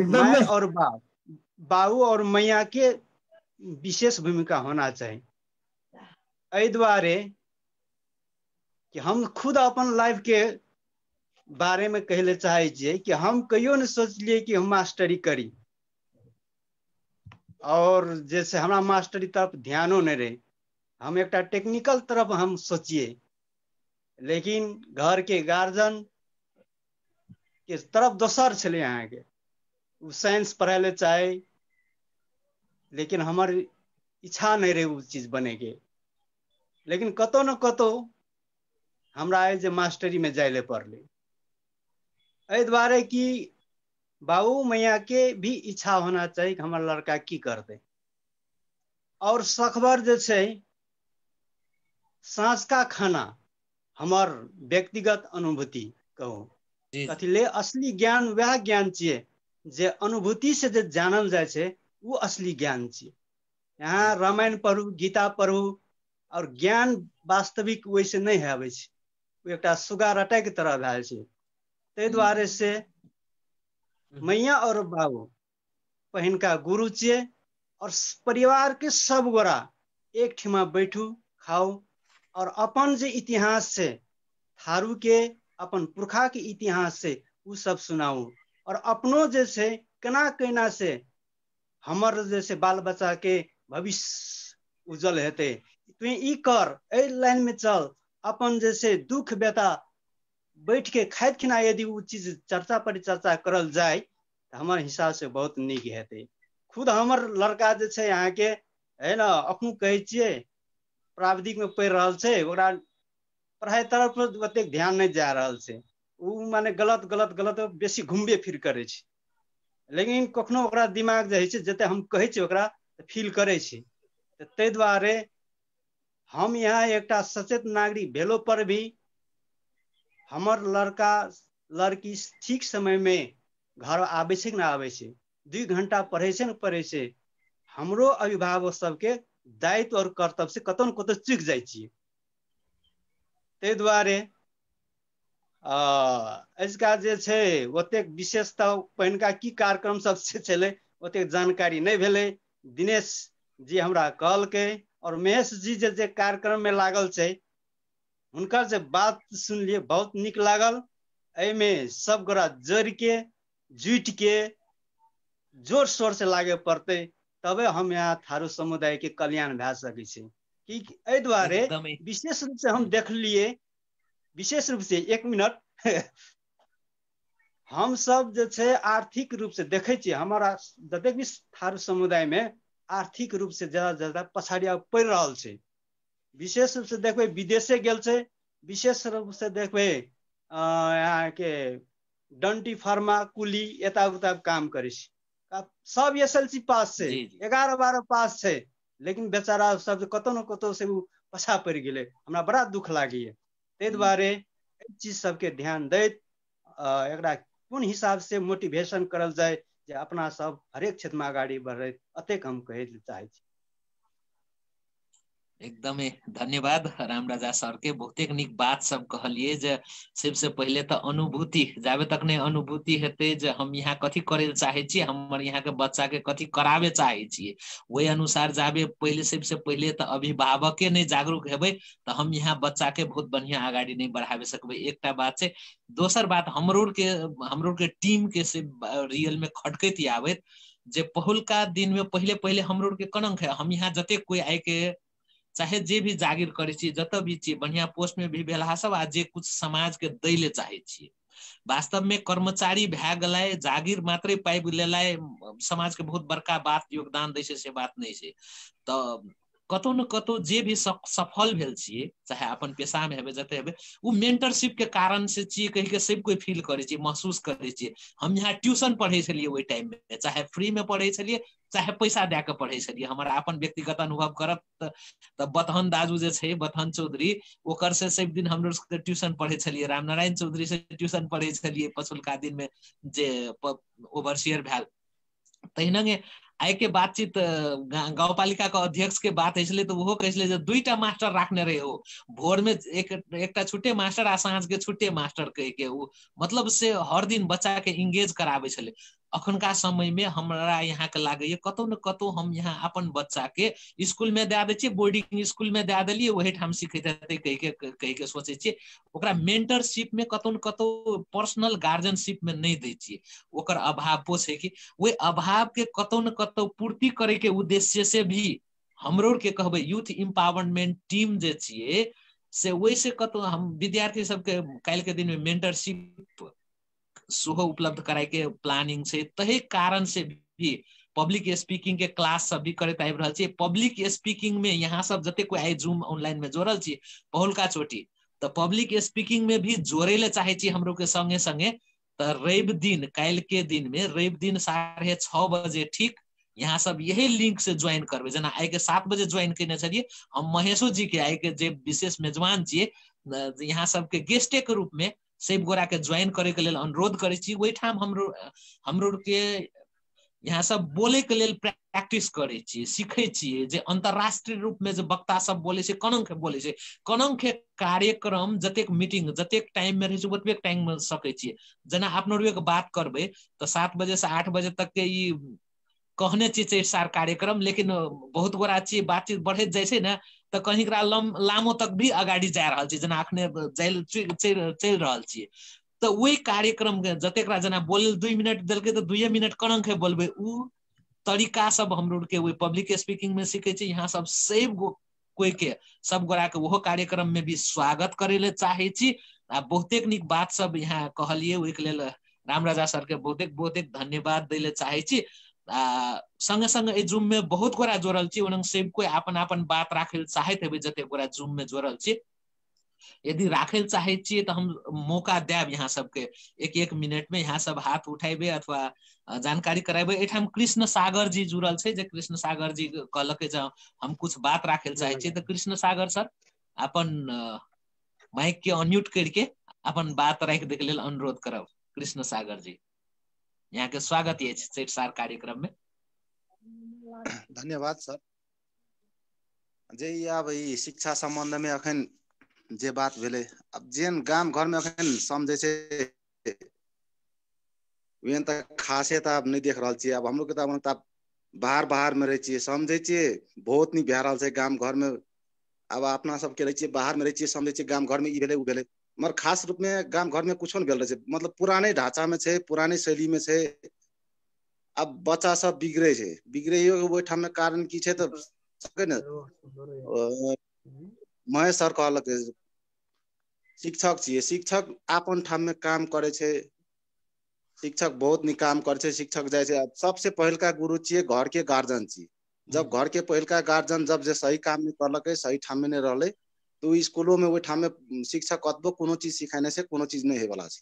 *unintelligible* में और बाप बाबू और मैया के विशेष भूमिका होना चाहिए एहि दुआरे कि हम खुद अपन लाइफ के बारे में कहे ले चाहे कि हम कहियो सोच सोचलिए कि हम मास्टरी करी और जैसे हमारा मास्टरी तरफ ध्यानो नहीं रहे हम एक टेक्निकल तरफ हम सोचिए लेकिन घर के गार्जियन के तरफ दोसर छे अहाँ के साइंस पढ़ा ले चाहे लेकिन हमर इच्छा नहीं रहे ओ चीज बने के लेकिन कतो न कतौ हमरा आइ जे मास्टरीमे जाय लए पड़लै एहि दुआरे कि बाबू मैयाके भी इच्छा होना चाहिए कि हमार लड़का की करतै और सखबर जे छै साँझका खाना हमर व्यक्तिगत अनुभूति कहू कथी ले असली ज्ञान वह ज्ञान छियै जे अनुभूति से जे जानल जाए वो असली ज्ञान चाहिए यहाँ रामायण पढ़ू गीता पढ़ू और ज्ञान वास्तविक वैसे नहीं है छै ओ एकटा सुगा के तरह भैया ते ताहि से हम्म। मैया और बाबू का गुरु और परिवार के सब गोरा एक ठिमा बैठू खाओ और अपन जे इतिहास से थारू के अपन पुरखा के इतिहास से वो सब सुनाउ आओर अपनो जे छै केना केना से हमार जैसे बाल बच्चा के भविष्य उज्जवल हेते तु ई कर लाइन में चल अपन जैसे दुख बेता के खाद खिना यदि ओ चीज चर्चा परिचर्चा करल तो हमारे हिसाब से बहुत निक हेते खुद हमार लड़का जैसे यहाँ के है न अखनो कहै छियै प्राविधिकमे पढ़ि रहल छै ओकरा पढ़ाई तरफ ओतेक ध्यान नहीं जा रहा है वो माने गलत गलत गलत बेसी घूमबे फिर करे छे लेकिन कखनो दिमाग जो है जत जते हम कहे फील करे ते द्वारे हम यहाँ एक सचेत नागरिक भेलो पर भी हमर लड़का लड़की ठीक समय में घर आबे छै ना आबे आबै छै घंटा पढ़े छै ने पढ़े छै हमरो अभिभावक सबके दायित्व और कर्तव्य से कतन ने कतौ जाए जाइ ते द्वारे एजुका जे विशेषता पहिनका की कार्यक्रम सब से जानकारी नहीं भेलै दिनेश जी हमरा कहलकै और महेश जी जे कार्यक्रम में लागल छै हुनकर जे बात सुनलिए बहुत निक लागल में सब गोरा जोड़ि के जुट के जोर शोर से लागे पड़ते तबे हम यहाँ थारू समुदाय के कल्याण भए सकै छै कि विशेष रूप से हम देख देखलिए विशेष रूप से एक मिनट *laughs* हम सब जो आर्थिक रूप से देखे हमारा जतने भी थारू समुदाय में आर्थिक रूप से ज्यादा ज्यादा पछाड़िया पड़ रहा है विशेष रूप से देखे विदेशे गेल से विशेष रूप से यहाँ के डंटी फार्मा कुली एता उता काम करै सब एस एल सी पास से एगारह बारह पास छै लेकिन बेचारा सब कतौ न कतौ से ओ पछा पड़ गए हमारा बड़ा दुख लगे તે દ્વારા એક ચીજ सबके ध्यान दैत એકડા કન હિસાબ સે મોટિવેશન કરલ જાય કે અપના સબ દરેક ક્ષેત્ર માં આગડી બર અતય કમ કહી લાઈ एकदमै धन्यवाद रामराजा सरके बहुते नीक बात सब कहलिए जे सबसे पहिले त अनुभूति जाबे तक नै अनुभूति हेतै जे हम यहाँ कथी करेल चाहै छी हमर यहाँके बच्चाके कथी कराबे चाहै छियै ओहि अनुसार जाबे पहिले सबसे पहिले त अभिभावके नै जागरूक हेबै त हम यहाँ बच्चाके बहुत बढ़िया अगाडि नै बढ़ाबे सकबै एकटा बात छै दोसर बात हमरो के हमरो के टीम के से रियल में खटकैत आबैत जे पहुलका दिनमे पहिले पहिले हमरो के कनक है हम यहाँ जते कोइ आइके चाहे जे भी जागीर करै छी जत भी छी बढ़िया पोस्ट मे भी भेल सब आ जे कुछ समाज के दै ले चाहै छी वास्तव में कर्मचारी भए गेलै जागीर मात्रै पाबि लेलै समाज के बहुत बड़का बात योगदान दै छै से बात नै छै तऽ कतौ न कतौ जे भी सफल भेल छियै चाहे अपन पेशा मे हेबै जते हेबै ओ मेंटरशिप के कारण से छियै कहि के सब कोइ फील करै छियै महसूस करै छियै हम यहाँ ट्यूशन पढ़ै छलियै ओहि टाइम चाहे फ्री मे पढ़ै छलियै चाहे पैसा दए कऽ पढ़ै छलियै हमर अपन व्यक्तिगत अनुभव करब तऽ बथन बथहन जे छै बथहन चौधरी ओकर से सब दिन हमरो सबके ट्यूशन पढ़ै छलियै रामनारायण चौधरी से ट्यूशन पढ़ै छलियै पछुलका दिनमे जे ओभरसियर भेल तहिनगे आइके बातचीत गाउँपालिकाको अध्यक्षके बात अछि तऽ ओहो कहै छलै जे दुईटा मास्टर राख्ने रहे हो भोरमे एक एकटा छुट्टे मास्टर आ साँझके छुट्टे मास्टर कहिके ओ मतलब से हर दिन बच्चाके इङ्गेज कराबै छलै अखनका समयमे हमरा यहाँ के कतौ न कतौ हम यहाँ अपन बच्चा के स्कूल में दे दै बोर्डिंग स्कूल में दे देलियै वही ठाम सीखैत हेतै कहि के कहि के सोचै छियै ओकरा मेंटरशिप कतौ न कतौ पर्सनल गार्जियनशिपमे में नहि दै छियै ओकर अभाव पो छै कि ओहि अभाव के कतौ न कतौ पूर्ति करे के उद्देश्य से भी हमरो के कहबै युथ इम्पावरमेंट टीम जे छियै से ओहिसँ कतौ हम विद्यार्थी सबके काल्हिके दिनमे मेंटरशिप सुख उपलब्ध कराए के प्लानिंग से तहे कारण से भी पब्लिक स्पीकिंग के क्लास सब भी करैत आबि रहल छी पब्लिक स्पीकिंग में यहाँ सब जते कोई आइ जूम ऑनलाइन में जोड़ल छी पहुलका चोटी तो पब्लिक स्पीकिंग में भी जोड़े ले चाहे छी हमरो के संगे संगे तो रवि दिन कल के दिन में रवि दिन साढ़े छ बजे ठीक यहाँ सब यही लिंक से ज्वाइन करबे जना आई के सात बजे ज्वाइन केने चलिए हम महेशो जी के आई के जे विशेष मेजबान छे यहाँ सबके गेस्टे के रूप में सेभ गराके ज्वाइन गरेको लेल अनुरोध करै छी ओहि ठाम हाम्रो हाम्रो के यहाँ सब बोलेको लेल प्रैक्टिस करे छी सिखै छी जे अन्तर्राष्ट्रिय रूप जे वक्ता सब बोले छै कनङ्खे बोले छै कनङ्खे कार्यक्रम जतेक मीटिंग जतेक टाइम में रहे छै ओतबेक टाइम सकै सके जेना अपनो रुक बात करबै त सात बजे से आठ बजे तक के ई कहने छी छै सार कार्यक्रम लेकिन बहुत गोरा छी बातचीत बढैत जाइ छै ना त कहीँ करा लम लामो तक भी अगाडि जा रहल छ जेना अखने चलि चलि रहल त तऽ कार्यक्रम जतेक जतेकरा जेना बोलै दुई मिनट देलकै त दुई मिनट कनङ्खे बोलबै उ तरिका सब हाम्रो के ओहि पब्लिक स्पिकिङमा सिकै छ यहाँ सब कोही के सब गोराके ओहो कार्यक्रममा भी स्वागत गरेर लेल चाहै छी आ बहुतेक निक बात सब यहाँ कहलिए ओहिके लेल राम राजा सरके बहुतेक बहुतेक धन्यवाद दै लेल चाहै छी सँगसँगै ए जुम्मे बहुत गोरा छ उन सेबको आपन आफन बात राखेल चाहे हेबै जति कुरा जुममै जोरल छ यदि राखेल चाहे छियै त हम मौका देब यहाँ सबके एक एक मिनटमे यहाँ सब हात उठाइबे अथवा जानकारी कराबै एठाम कृष्ण सागर जी जुड़ल छै जे कृष्ण सागर जी कहलकै जे हम कुछ बात राखेल चाहे छियै त कृष्ण सागर सर अपन माइक के अनम्यूट करिके अपन बात राखि दैके अनुरोध करब कृष्ण सागर जी यहाँ के स्वागत है चिटचेट सार कार्यक्रम में धन्यवाद सर जे अब शिक्षा सम्बन्धमा में अखन जे बात भेलै अब जेन गाम घर में अखन समझे छे त खासे त अब नै देख रहल छियै अब हमरो के त मतलब बाहर बाहर में रहे छियै समझे छियै बहुत नै भए रहल छै गाम घर में अब अपना सब के रहे छियै बाहर में छियै समझे छियै गाम घर में ई भेले उ भेले मगर खास रूप में गाम घर में कुछ नहीं भेल रहे मतलब पुराने ढांचा में छे पुराने शैली में छे अब बच्चा सब बिगड़े छ बिगड़े ओहि ठाम में कारण की छे त न महेश सर कहलक शिक्षक छिए शिक्षक अपन ठाम में काम करे छे शिक्षक बहुत नी काम करे शिक्षक जाए छे सबसे पहल का गुरु छिए घर के गार्जियन जब घर के पहल का गार्जियन जब जे सही काम नहीं करलक सही ठाम में नहीं तो स्कूलों में ठामे शिक्षा कतबो कोनो चीज सिखाने से कोनो चीज नहीं है वाला छै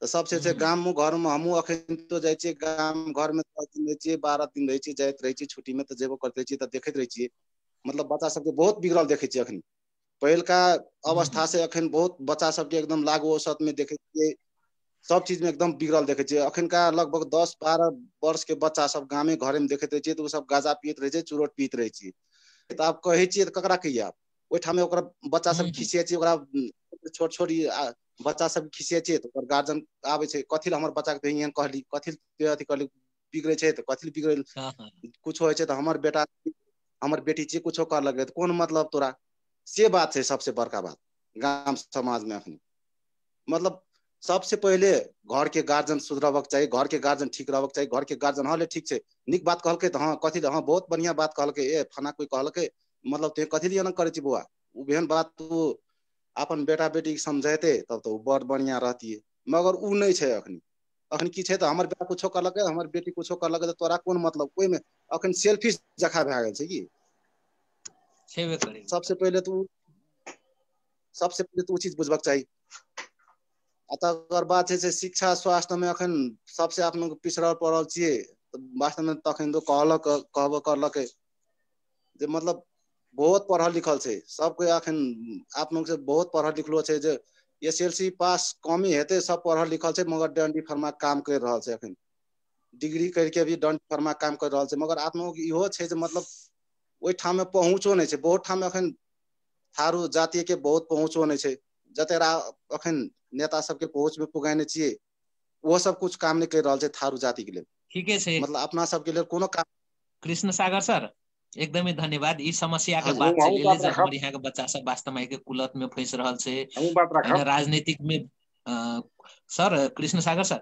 तो सबसे से हम्म। गाम में घर में हमू अखन तो जाय छियै गाम घर में दस दिन रहे बारह दिन रह छियै जाइत छुट्टी में तो जेबो करते तो देखते रह मतलब बच्चा सबके बहुत बिगड़ल देखे छियै अखन का अवस्था हम्म। से अखन बहुत बच्चा सबके एकदम लागू औसत में देखे सब चीज में एकदम बिगड़ल देखे अखन का लगभग दस बारह वर्ष के बच्चा सब गामे घरे में देखते रहे तो सब गाजा पीत रहे चुरोट पीत रहे छियै तो आप कहे ककरा कहिए आप ओहिठाम ओकरा बच्चा सब हम्म, हम्म। खींचे छै हम्म, छोट छोट बच्चा सब खींचे छै तऽ ओकर गार्जियन आबै छै कथी लए बच्चा के एहन कहली कथी अथी कहली बिगड़े तो तऽ कथी बिगड़े हाँ, हाँ। कुछो होइ छै तऽ बेटा हमर बेटी छै कुछो कर लगे तऽ कोन मतलब तोरा से बात है सबसे बड़का बात गाम समाज में अखनी मतलब सबसे पहले घर के गार्जियन सुधरबक चाहिए घर के गार्जन ठीक रहक चाहिए घर के गार्जियन हाँ ठीक है निक बात कहल के हाँ कथी हाँ बहुत बढ़िया बात कहल के ए फना कोई कहल के मतलब तुम कथी लिए करे बुआ बौआ उ बेहन बात तू अपन बेटा बेटी समझते तब तो बड़ बढ़िया रहतिए मगर उ नहीं है अखनी अखन की छे तो हमर बेटा कुछो करलक हमारे बेटी कुछो करलक तो तोरा कौन मतलब कोई में अखन सेल्फिश जखा भए गेल छे की छेबे करे सबसे पहले तू सबसे पहले तू चीज बुझबक चाहिए आ बात है जे शिक्षा स्वास्थ्य में अखन सबसे अपने को पिछड़ल पड़ल छे वास्तव में तखन तो कहलक कहब करलक जे मतलब बहुत पढ़ल लिखल छै सबके अखन आपलोग से बहुत पढ़ल लिखलो छै जे एसएलसी पास कमी हेतै सब पढ़ल लिखल छै मगर डंडी फर्मा काम करि रहल छै अखन डिग्री करिके भी डंडी फर्मा काम करि रहल छै मगर आपलोग इहो छै जे मतलब ओहि ठाममे पहुँचो नहि छै बहुत ठाममे अखन थारू जातिके बहुत पहुँचो नहि छै जते अखन नेता सबके पहुँचमे पुगेने छियै ओहो सब कुछ काम नहि करि रहल छै थारू जातिके लेल ठीके छै मतलब अपना सबके लेल कोनो काम कृष्ण सागर सर एकदमै धन्यवाद यी समस्याको बात चाहिए यहाँ बच्चा सब वास्तवमा एकै कुलतमा में रहल रहा से राजनीतिक में सर कृष्ण सागर सर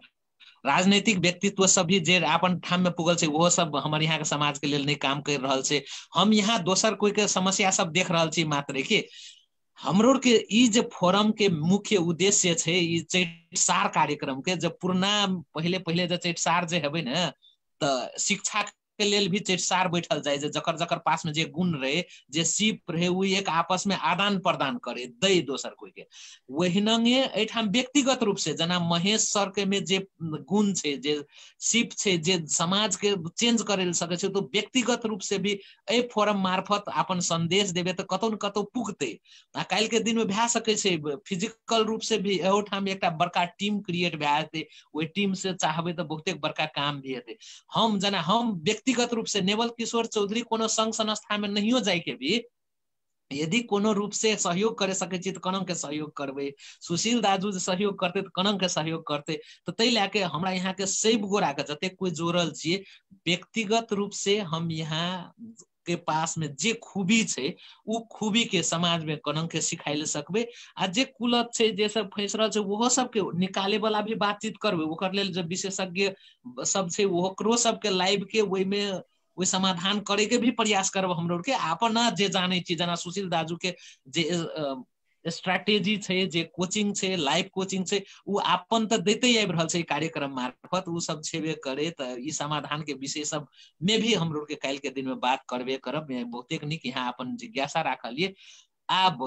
राजनीतिक व्यक्तित्व सभी जे अपन ठाम में पुगल से वो सब हमारे यहाँ के समाज के लिए नहीं काम कर रहा से हम यहाँ दोसर कोई के समस्या सब देख रहा छी मात्र के हमरो के ई जे फोरम के मुख्य उद्देश्य छे ई चैटसार कार्यक्रम के जब पुरना पहले पहले जो चैटसार जे हेबै न त शिक्षा के लेल भी चिटसार बैठल जाइ जे जकर जकर पास में जे गुण रहे जे सिप रहे ओ एक आपस में आदान प्रदान करे दै दोसर कोई के वहिनंगे एठाम व्यक्तिगत रूप से जना महेश सर के में जे गुण छै जे सिप छै जे समाज के चेंज करे ले सके छै तो व्यक्तिगत रूप से भी ए फोरम मार्फत अपन संदेश देबे त कतौ न कतौ पुगते आ काल के दिन में भए सके छै फिजिकल रूप से भी एहोठाम एकटा बड़का टीम क्रिएट भए जेतै ओहि टीम से चाहबे त बहुते बड़का काम भी हेतै हम जना हम व्यक्ति व्यक्तिगत रूप से नेवल किशोर चौधरी कोनो संघ संस्था में नहियो जाए के भी यदि कोनो रूप से सहयोग कर सके छी कनम के सहयोग करबे सुशील दाजू सहयोग करते तो कनम के सहयोग करते, तो ताहि लैके हमरा यहाँ के शैव गोरा के जते कोई जोड़ल छे व्यक्तिगत रूप से हम यहाँ के पास में जे खूबी छै उ खूबी के समाज में कनम के सिखाय सकबे आ जे कुलत छै जे सब फैस रहल छै ओहो सब के निकाले वाला भी बातचीत करबे ओकर लेल जे विशेषज्ञ सब छै ओकरो सब के लाइव के वही में ओहि समाधान करे के भी प्रयास करब हमरो के अपन जे जाने छी जना सुशील दाजू के जे स्ट्रैटेजी जे कोचिंग કોચિંગ છે कोचिंग કોચિંग છે उ आपन त देते आबि रहा छै कार्यक्रम मार्फत उ सब छेबे करे तो ई समाधान के विषय सब में भी हम लोग के कल के दिन में बात करबे करब बहुतेक निक यहाँ अपन जिज्ञासा राखलिए आब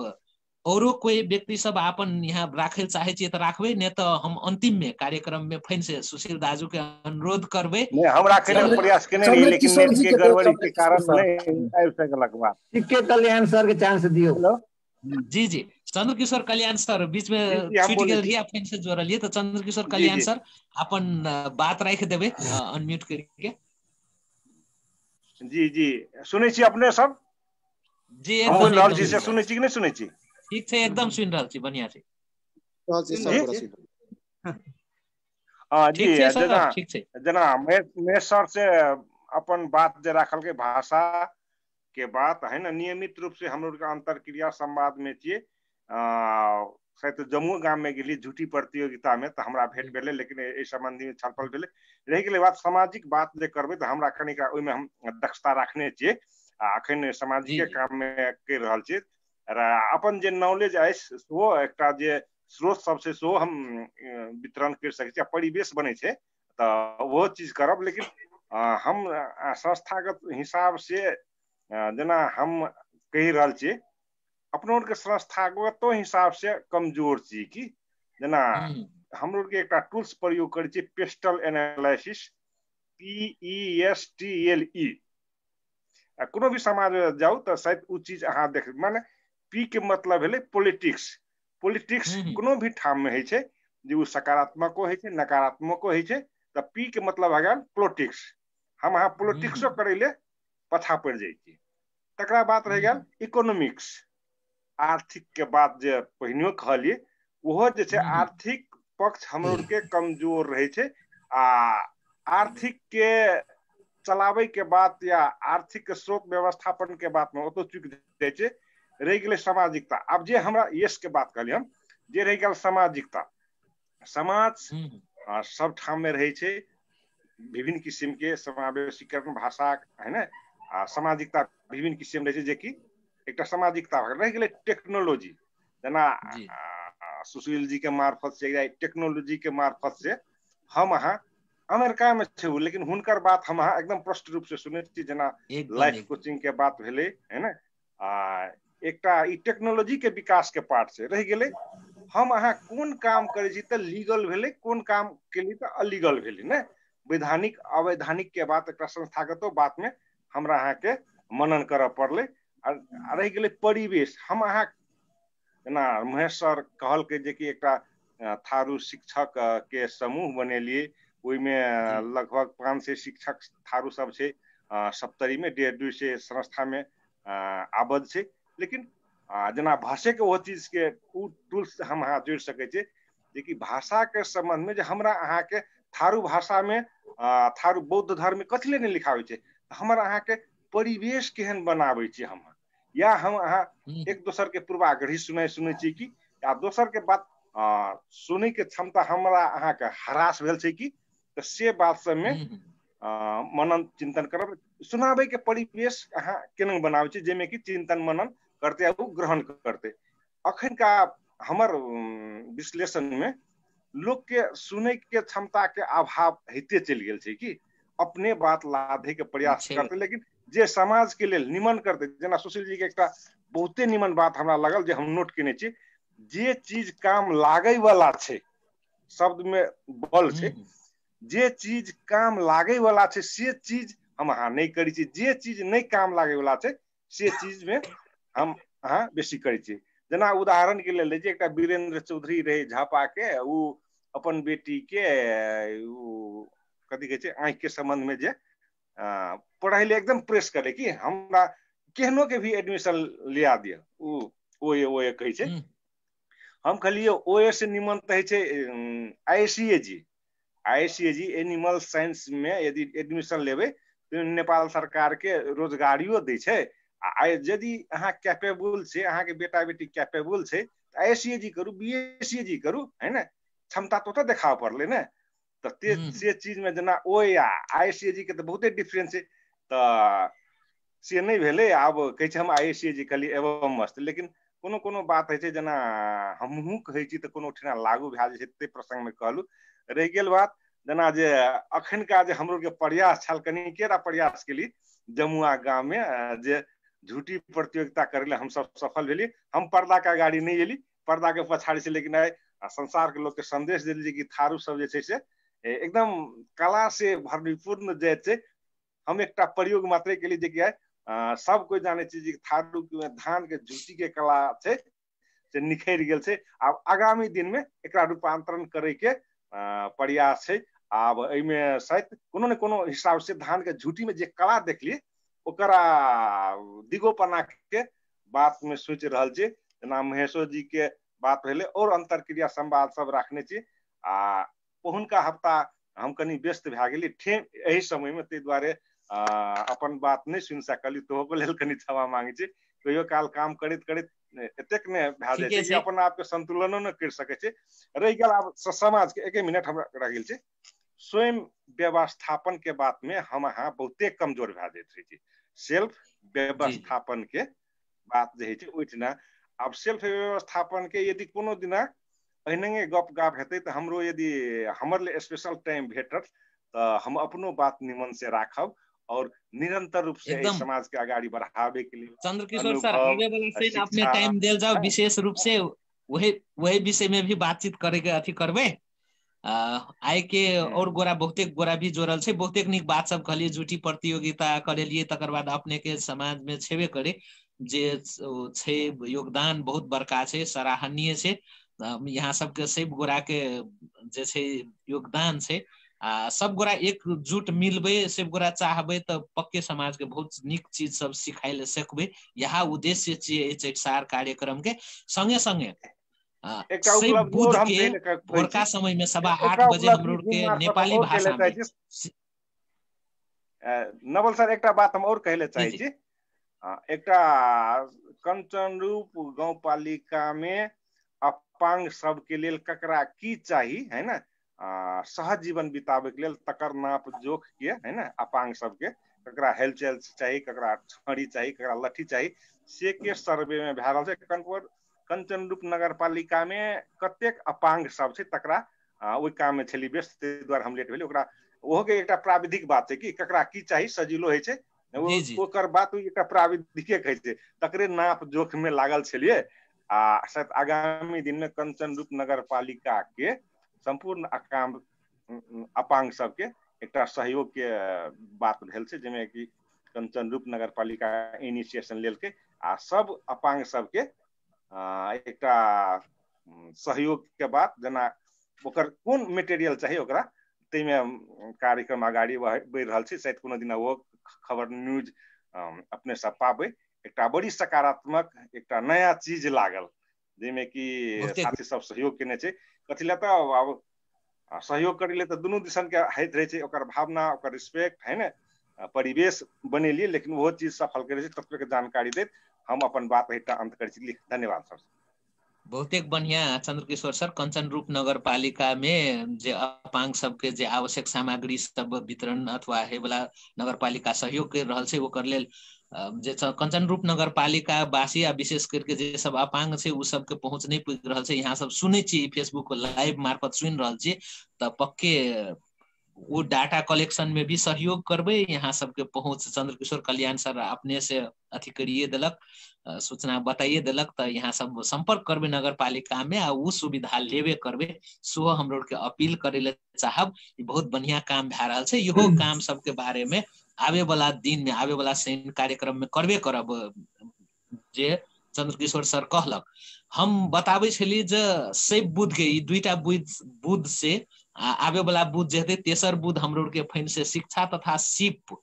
और कोई व्यक्ति सब अपन यहाँ राखे चाहे छिए त राखबे ने त हम अंतिम में कार्यक्रम में फिर से सुशील दाजू के अनुरोध करबे हम राखे के प्रयास केने रही लेकिन के गड़बड़ी के कारण नै आबि सकलक बात ठीक कल्याण सर के चांस दियो जी जी चंद्रकिशोर कल्याण सर बीच में छूट गेल रही अपने से जोड़ल लिए तो चंद्रकिशोर कल्याण सर अपन बात रख देवे अनम्यूट करके जी जी सुने ची अपने सब जी एकदम लाल जी से सुने ची कि नहीं सुनै छी ठीक छै एकदम सुन रहल छी बढ़िया छै लाल जी सब जना जना मैं मैं सर से अपन बात जे राखल के भाषा के बात है ना नियमित रूप से हम लोग का अंतर क्रिया संवाद में चाहिए शायद तो जम्मू गाम में गेली झूठी प्रतियोगिता में तो हमरा भेट गए लेकिन एहि संबंधी में छलफल भेले रह गए बात सामाजिक बात जो करबै तो हमरा कनिका ओहिमे हम दक्षता रखने छियै आ अखन सामाजिक काम में कर रहल छी अपन जे नॉलेज अछि सेहो एकटा जे स्रोत सबसे हम वितरण कर सकते परिवेश बने छै तो ओहो चीज करब लेकिन हम संस्थागत हिसाब से जेना हम कह रहा अपनो के तो हिसाब से कमजोर छी कि जना हम्म। हम लोग के एक टूल्स प्रयोग छी PESTLE analysis P E S T L E आ कोनो भी समाज में जाऊ तो शायद उ चीज अहा देख माने पी के मतलब है पॉलिटिक्स पॉलिटिक्स हम्म, हम्म। कोनो भी ठाम में है जे उ सकारात्मको है नकारात्मको छे त पी के मतलब है पॉलिटिक्स हम अहा पॉलिटिक्सो करे ले पथा पड़ जाए तक बात रह गया इकोनॉमिक्स आर्थिक के बात जो पहनो कहलिए ओहो हम्म। आर्थिक पक्ष हम के हम्म। कमजोर रहे आ आर्थिक के चलावे के बात या आर्थिक के स्रोत व्यवस्थापन के बात में ओतौ चुकि जाइ छै सामाजिकता अब जे हमरा यश के बात कहलियै हम जे रह गए सामाजिकता समाज हम्म। सब ठाम में रहे विभिन्न किस्म के समावेशीकरण भाषा है ना सामाजिकता विभिन्न किस्म रहे छै एक सामाजिकता रह टेक्नोलॉजी जना सुशील जी के मार्फत से या टेक्नोलॉजी के मार्फत से हम अहा अमेरिका में छे लेकिन हुनकर बात हम अहा एकदम स्पष्ट रूप से सुने छी लाइफ कोचिंग के बात भेले है ना आ एकटा ई टेक्नोलॉजी के विकास के पार्ट से रह गेले हम अहा कोन काम करे छी त लीगल भेले कोन काम के लिए त अलीगल भेले ने वैधानिक अवैधानिक के बात एक संस्थागतो बात में हमरा अहा के मनन करे पड़ले रह गए परिवेश हम अना महेश सर कहलकै एक थारू शिक्षक के समूह बनेलियै में लगभग पाँच से शिक्षक थारू सब से सप्तरी में डेढ़ दू संस्था में आबद छै लेकिन जेना भाषेके ओ चीजके ओ टूल्स हम अहाँ सकते कि भाषा के संबंध में जे हमरा के थारू में थारू बौद्ध धर्म कथी लए नहीं लिखाबै छै हमर परिवेश केहन बनाबे हम या हम अः हम्म। एक दोसर के पूर्वाग्रही सुनै सुन छी कि या दोसर के बात सुन के क्षमता हमारा अहा के हरास भेल कि तो से बात सब में हम्म। मनन चिंतन करब सुनाब के परिवेश अहा के बनाबै छी जाहिमे कि चिंतन मनन करते आ ग्रहण करते अखन का हमर विश्लेषण में लोग के सुन के क्षमता के अभाव होते चल गेल छै कि अपने बात लाधे के प्रयास अच्छा। करते लेकिन जे समाज के लिए निमन करते जना सुशील जी के एक बहुत निमन बात हमरा लगल जे हम नोट केने छी जे चीज काम लागे वाला छे शब्द में बल छे हम्म, हम्म। जे चीज काम लागे वाला छे से चीज हम अहा नहीं करी छी जे चीज नहीं काम लागे वाला छे से चीज में हम अहा बेसी करै छी जना उदाहरण के लिए लीजिए एक वीरेंद्र चौधरी रहे झापा के उ अपन बेटी के उ कथी कहे छै के संबंध में जे पढ़ाइले एकदम प्रेस करे कि हमरा केहनो के भी एडमिशन लिया दिया उ, ओ ओए ये कहै छे हम्म। हम कहलियै ओए से निमन कहै छै आईसीएजी आईसीएजी एनिमल साइंस में यदि एडमिशन लेबे तो नेपाल सरकार के रोजगारियो दे छे आ यदि अहाँ कैपेबल छै के बेटा बेटी कैपेबल छै तऽ आईसीएजी e करू बीएससीएजी e करू है ना क्षमता तो तो तऽ देखाबऽ ना तो ते हम्म। से चीज में जना ओ या आईसीएजी e के तो बहुत डिफरेंस है तो से नहीं भेले आब कह हम आई एस जी कल एव मस्त लेकिन कोनो कोनो बात है जना हमहू कहे तो कोनो ठिना लागू भा जाए ते प्रसंग में कहलू रह गल बात जना जे अखन का जे हमरो के प्रयास छल कनिकेरा प्रयास के लिए जमुआ गांव में जे झूठी प्रतियोगिता करे ले हम सब सफल भेली हम पर्दा का गाड़ी नहीं एली पर्दा के पछाड़ी से लेकिन आए संसार के लोग के संदेश दिल कि थारू सब जे से एकदम कला से भरपूर्ण जे हम एक प्रयोग मात्र के लिए देखिए सब कोई जाने चीज़ थारू के धान के झूठी के कला से निखर गल से आब आगामी दिन में एक रूपांतरण करे के प्रयास है आब में शायद कोनो कोनो हिसाब से धान के झूठी में जे कला देखलिए ओकरा दिगोपना के बात में सोच रहा है जना महेशो जी के बात पहले और अंतर क्रिया संवाद सब रखने से आ हफ्ता हम कनी व्यस्त भए गेली ठेम यही समय में ते द्वारे अपन बात नहि सुनि सकल तोहको लेल कनि क्षमा मांगे छी कहियो काल काम करित करित एतेक ने भए जाइ छै कि अपन आपके संतुलनो नहि करि सकै छै रहि गेल आब के एके मिनट हमरा गेल छै स्वयं व्यवस्थापन के बात में हम अहाँ बहुते कमजोर भए जाइत रहै छी सेल्फ व्यवस्थापन के बात जे होइ छै ओहिठिना आब सेल्फ व्यवस्थापन के यदि कोनो दिना एहने गप गाप हेतै तऽ हमरो यदि हमर लेल स्पेशल टाइम भेटत तऽ हम अपनो बात निमन से राखब और निरंतर रूप से समाज के अगाडि बढ़ावे के लिए चंद्रकिशोर सर आगे आपने टाइम देल जाओ विशेष रूप से वही वही विषय में भी बातचीत करेंगे अथी करबे आय के हम्म। और गोरा बहुत गोरा भी जोड़ल से बहुत निक बात सब कहलिए जूठी प्रतियोगिता करे लिए तकर बाद अपने के समाज में छेबे करे जे छे योगदान बहुत बड़का छे सराहनीय छे यहाँ सबके सब गोरा के जैसे योगदान छे सब गोरा एकजुट मिलबै सब गोरा चाहबै त पक्के समाजको बहुत निक चीज सब सिखाय लए सकबै इएह उद्देश्य छियै एहि सँगै सँगै सङ्गे सङ्गे भोरका समयमा सभा आठ बजे हाम्रो नेपाली भाषामे नवल सर एकटा बात हम और कहै लए छी एकटा कञ्चन रूप गाँव पालिका में अपांग सबके लेल ककरा की चाही है सहज जीवन बिताबे के लिए तकर नाप जोख के है ना अपांग सबके ककरा हेलचेल चाहिए ककरा छड़ी चाहिए ककरा लठी चाहिए से के सर्वे में भए रहल छै कनपुर रूप नगर पालिका में कतेक अपांग सब छै तकरा ओहि काम में छली व्यस्त ते दुआरे हम लेट भेल ओकरा ओहो के एकटा प्राविधिक बात है कि ककरा की चाहिए सजिलो है छै ओकर बात एकटा प्राविधिके कहै छै तकरे नाप जोख में लागल छलिए आ शायद आगामी दिन में कंचन रूप नगर पालिका के सम्पूर्ण अकाम अपांग सबके सहयोग के बात जैसे कि कंचन रूप नगर पालिका इनिशिएशन लेलकै आ सब अपांग सबके एकटा सहयोगके बाद जेना ओकर कौन मेटेरियल चाहिए ओकरा में कार्यक्रम आगाड़ी बढ़ रहल शायद को दिना वो खबर न्यूज अपने सब पाबै एक बड़ी सकारात्मक एक नया चीज लागल जैमे कि साथी सब सहयोग केने छै कथी लए तऽ सहयोग करै लए तऽ दुनू दिसनके होइत रहै छै ओकर भावना ओकर रिस्पेक्ट है ने परिवेश बनेलियै लेकिन ओहो चीज सफल करै छै के जानकारी दे हम अपन बात एहिटा अंत कर छी धन्यवाद सर बहुत एक बढ़िया चंद्रकिशोर सर कंचन रूप नगर पालिका में जे अपांग सबके जे आवश्यक सामग्री सब वितरण अथवा हे वाला नगर पालिका सहयोग कर रहल से कर लेल जे छ कञ्चनरूप नगरपालिकावासी आ विशेष करके जे सब अपाङ्ग छ उ सबके पहुँच नै पुगि रहल छै यहाँ सब सुनै फेसबुक फेसबुकको लाइभ मार्फत सुनि रहल छी त पक्के ओ डाटा कलेक्शन मे भी सहयोग करबै यहाँ सबके पहुँच चन्द्रकिशोर कल्याण सर अपने से अथी करिए देलक सूचना बताइए देलक त यहाँ सब संपर्क करबै नगरपालिका आ उ सुविधा लेबे करबै सो हम के अपील चाहब बहुत बढ़िया काम भै रहल छ यो काम सबके बारे वाला आवे वाला सैन्य कार्यक्रम में करबे करब जे चंद्रकिशोर सर कहलक हम बताबे छली जे शैव बुद्ध के दुईटा बुध बुध से वाला बुध जे हेतै तेसर बुध हमरो के फैन से शिक्षा तथा सिप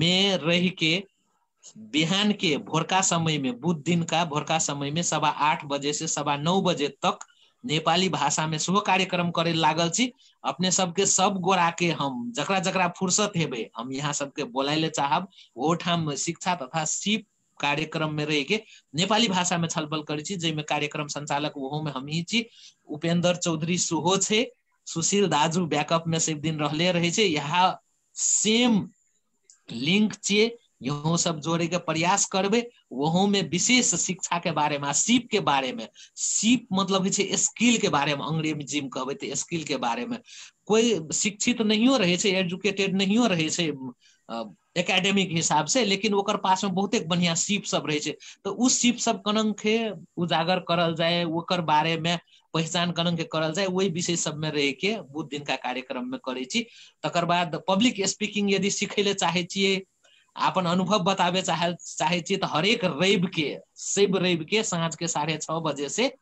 में रह के बिहान के भोरका समय में बुध दिन का भोरका समय में सवा आठ बजे से सवा नौ बजे तक नेपाली भाषा में कार्यक्रम करे लागल छ अपने सबके सब गोरा के हम जकरा जकरा फुर्सत हेबे हम यहाँ सबके बोलाइले चाहब चाहब ओठाम शिक्षा तथा सिप कार्यक्रम में रह के नेपाली भाषा में छलफल करे छी जैमे कार्यक्रम संचालक ओहो में हम छी उपेंद्र चौधरी सुहो छे सुशील दाजु बैकअप में से दिन रहले रहे छे यहाँ सेम लिंक छे यो सब जोड़े के प्रयास करबे वहो में विशेष शिक्षा के बारे में सीप के बारे में सीप मतलब स्किल के बारे में अंग्रेजी में कहे तो स्किल के बारे में कोई शिक्षित नहीं रहे एजुकेटेड नहीं रहे एकेडमिक हिसाब से लेकिन ओकर पास में बहुत बढ़िया सीप सब रहे तो उस सीप सब के उजागर करल जाए ओकर बारे में पहचान कनंग के करल जाए वही विषय सब में रह के बहुत दिन का कार्यक्रम में करे तक तकर बाद पब्लिक स्पीकिंग यदि सीखे ले चाहे अपन अनुभव बताबे चाहे चाहे छी तो हरेक रवि के शिव रवि के साँझ के साढ़े छह बजे से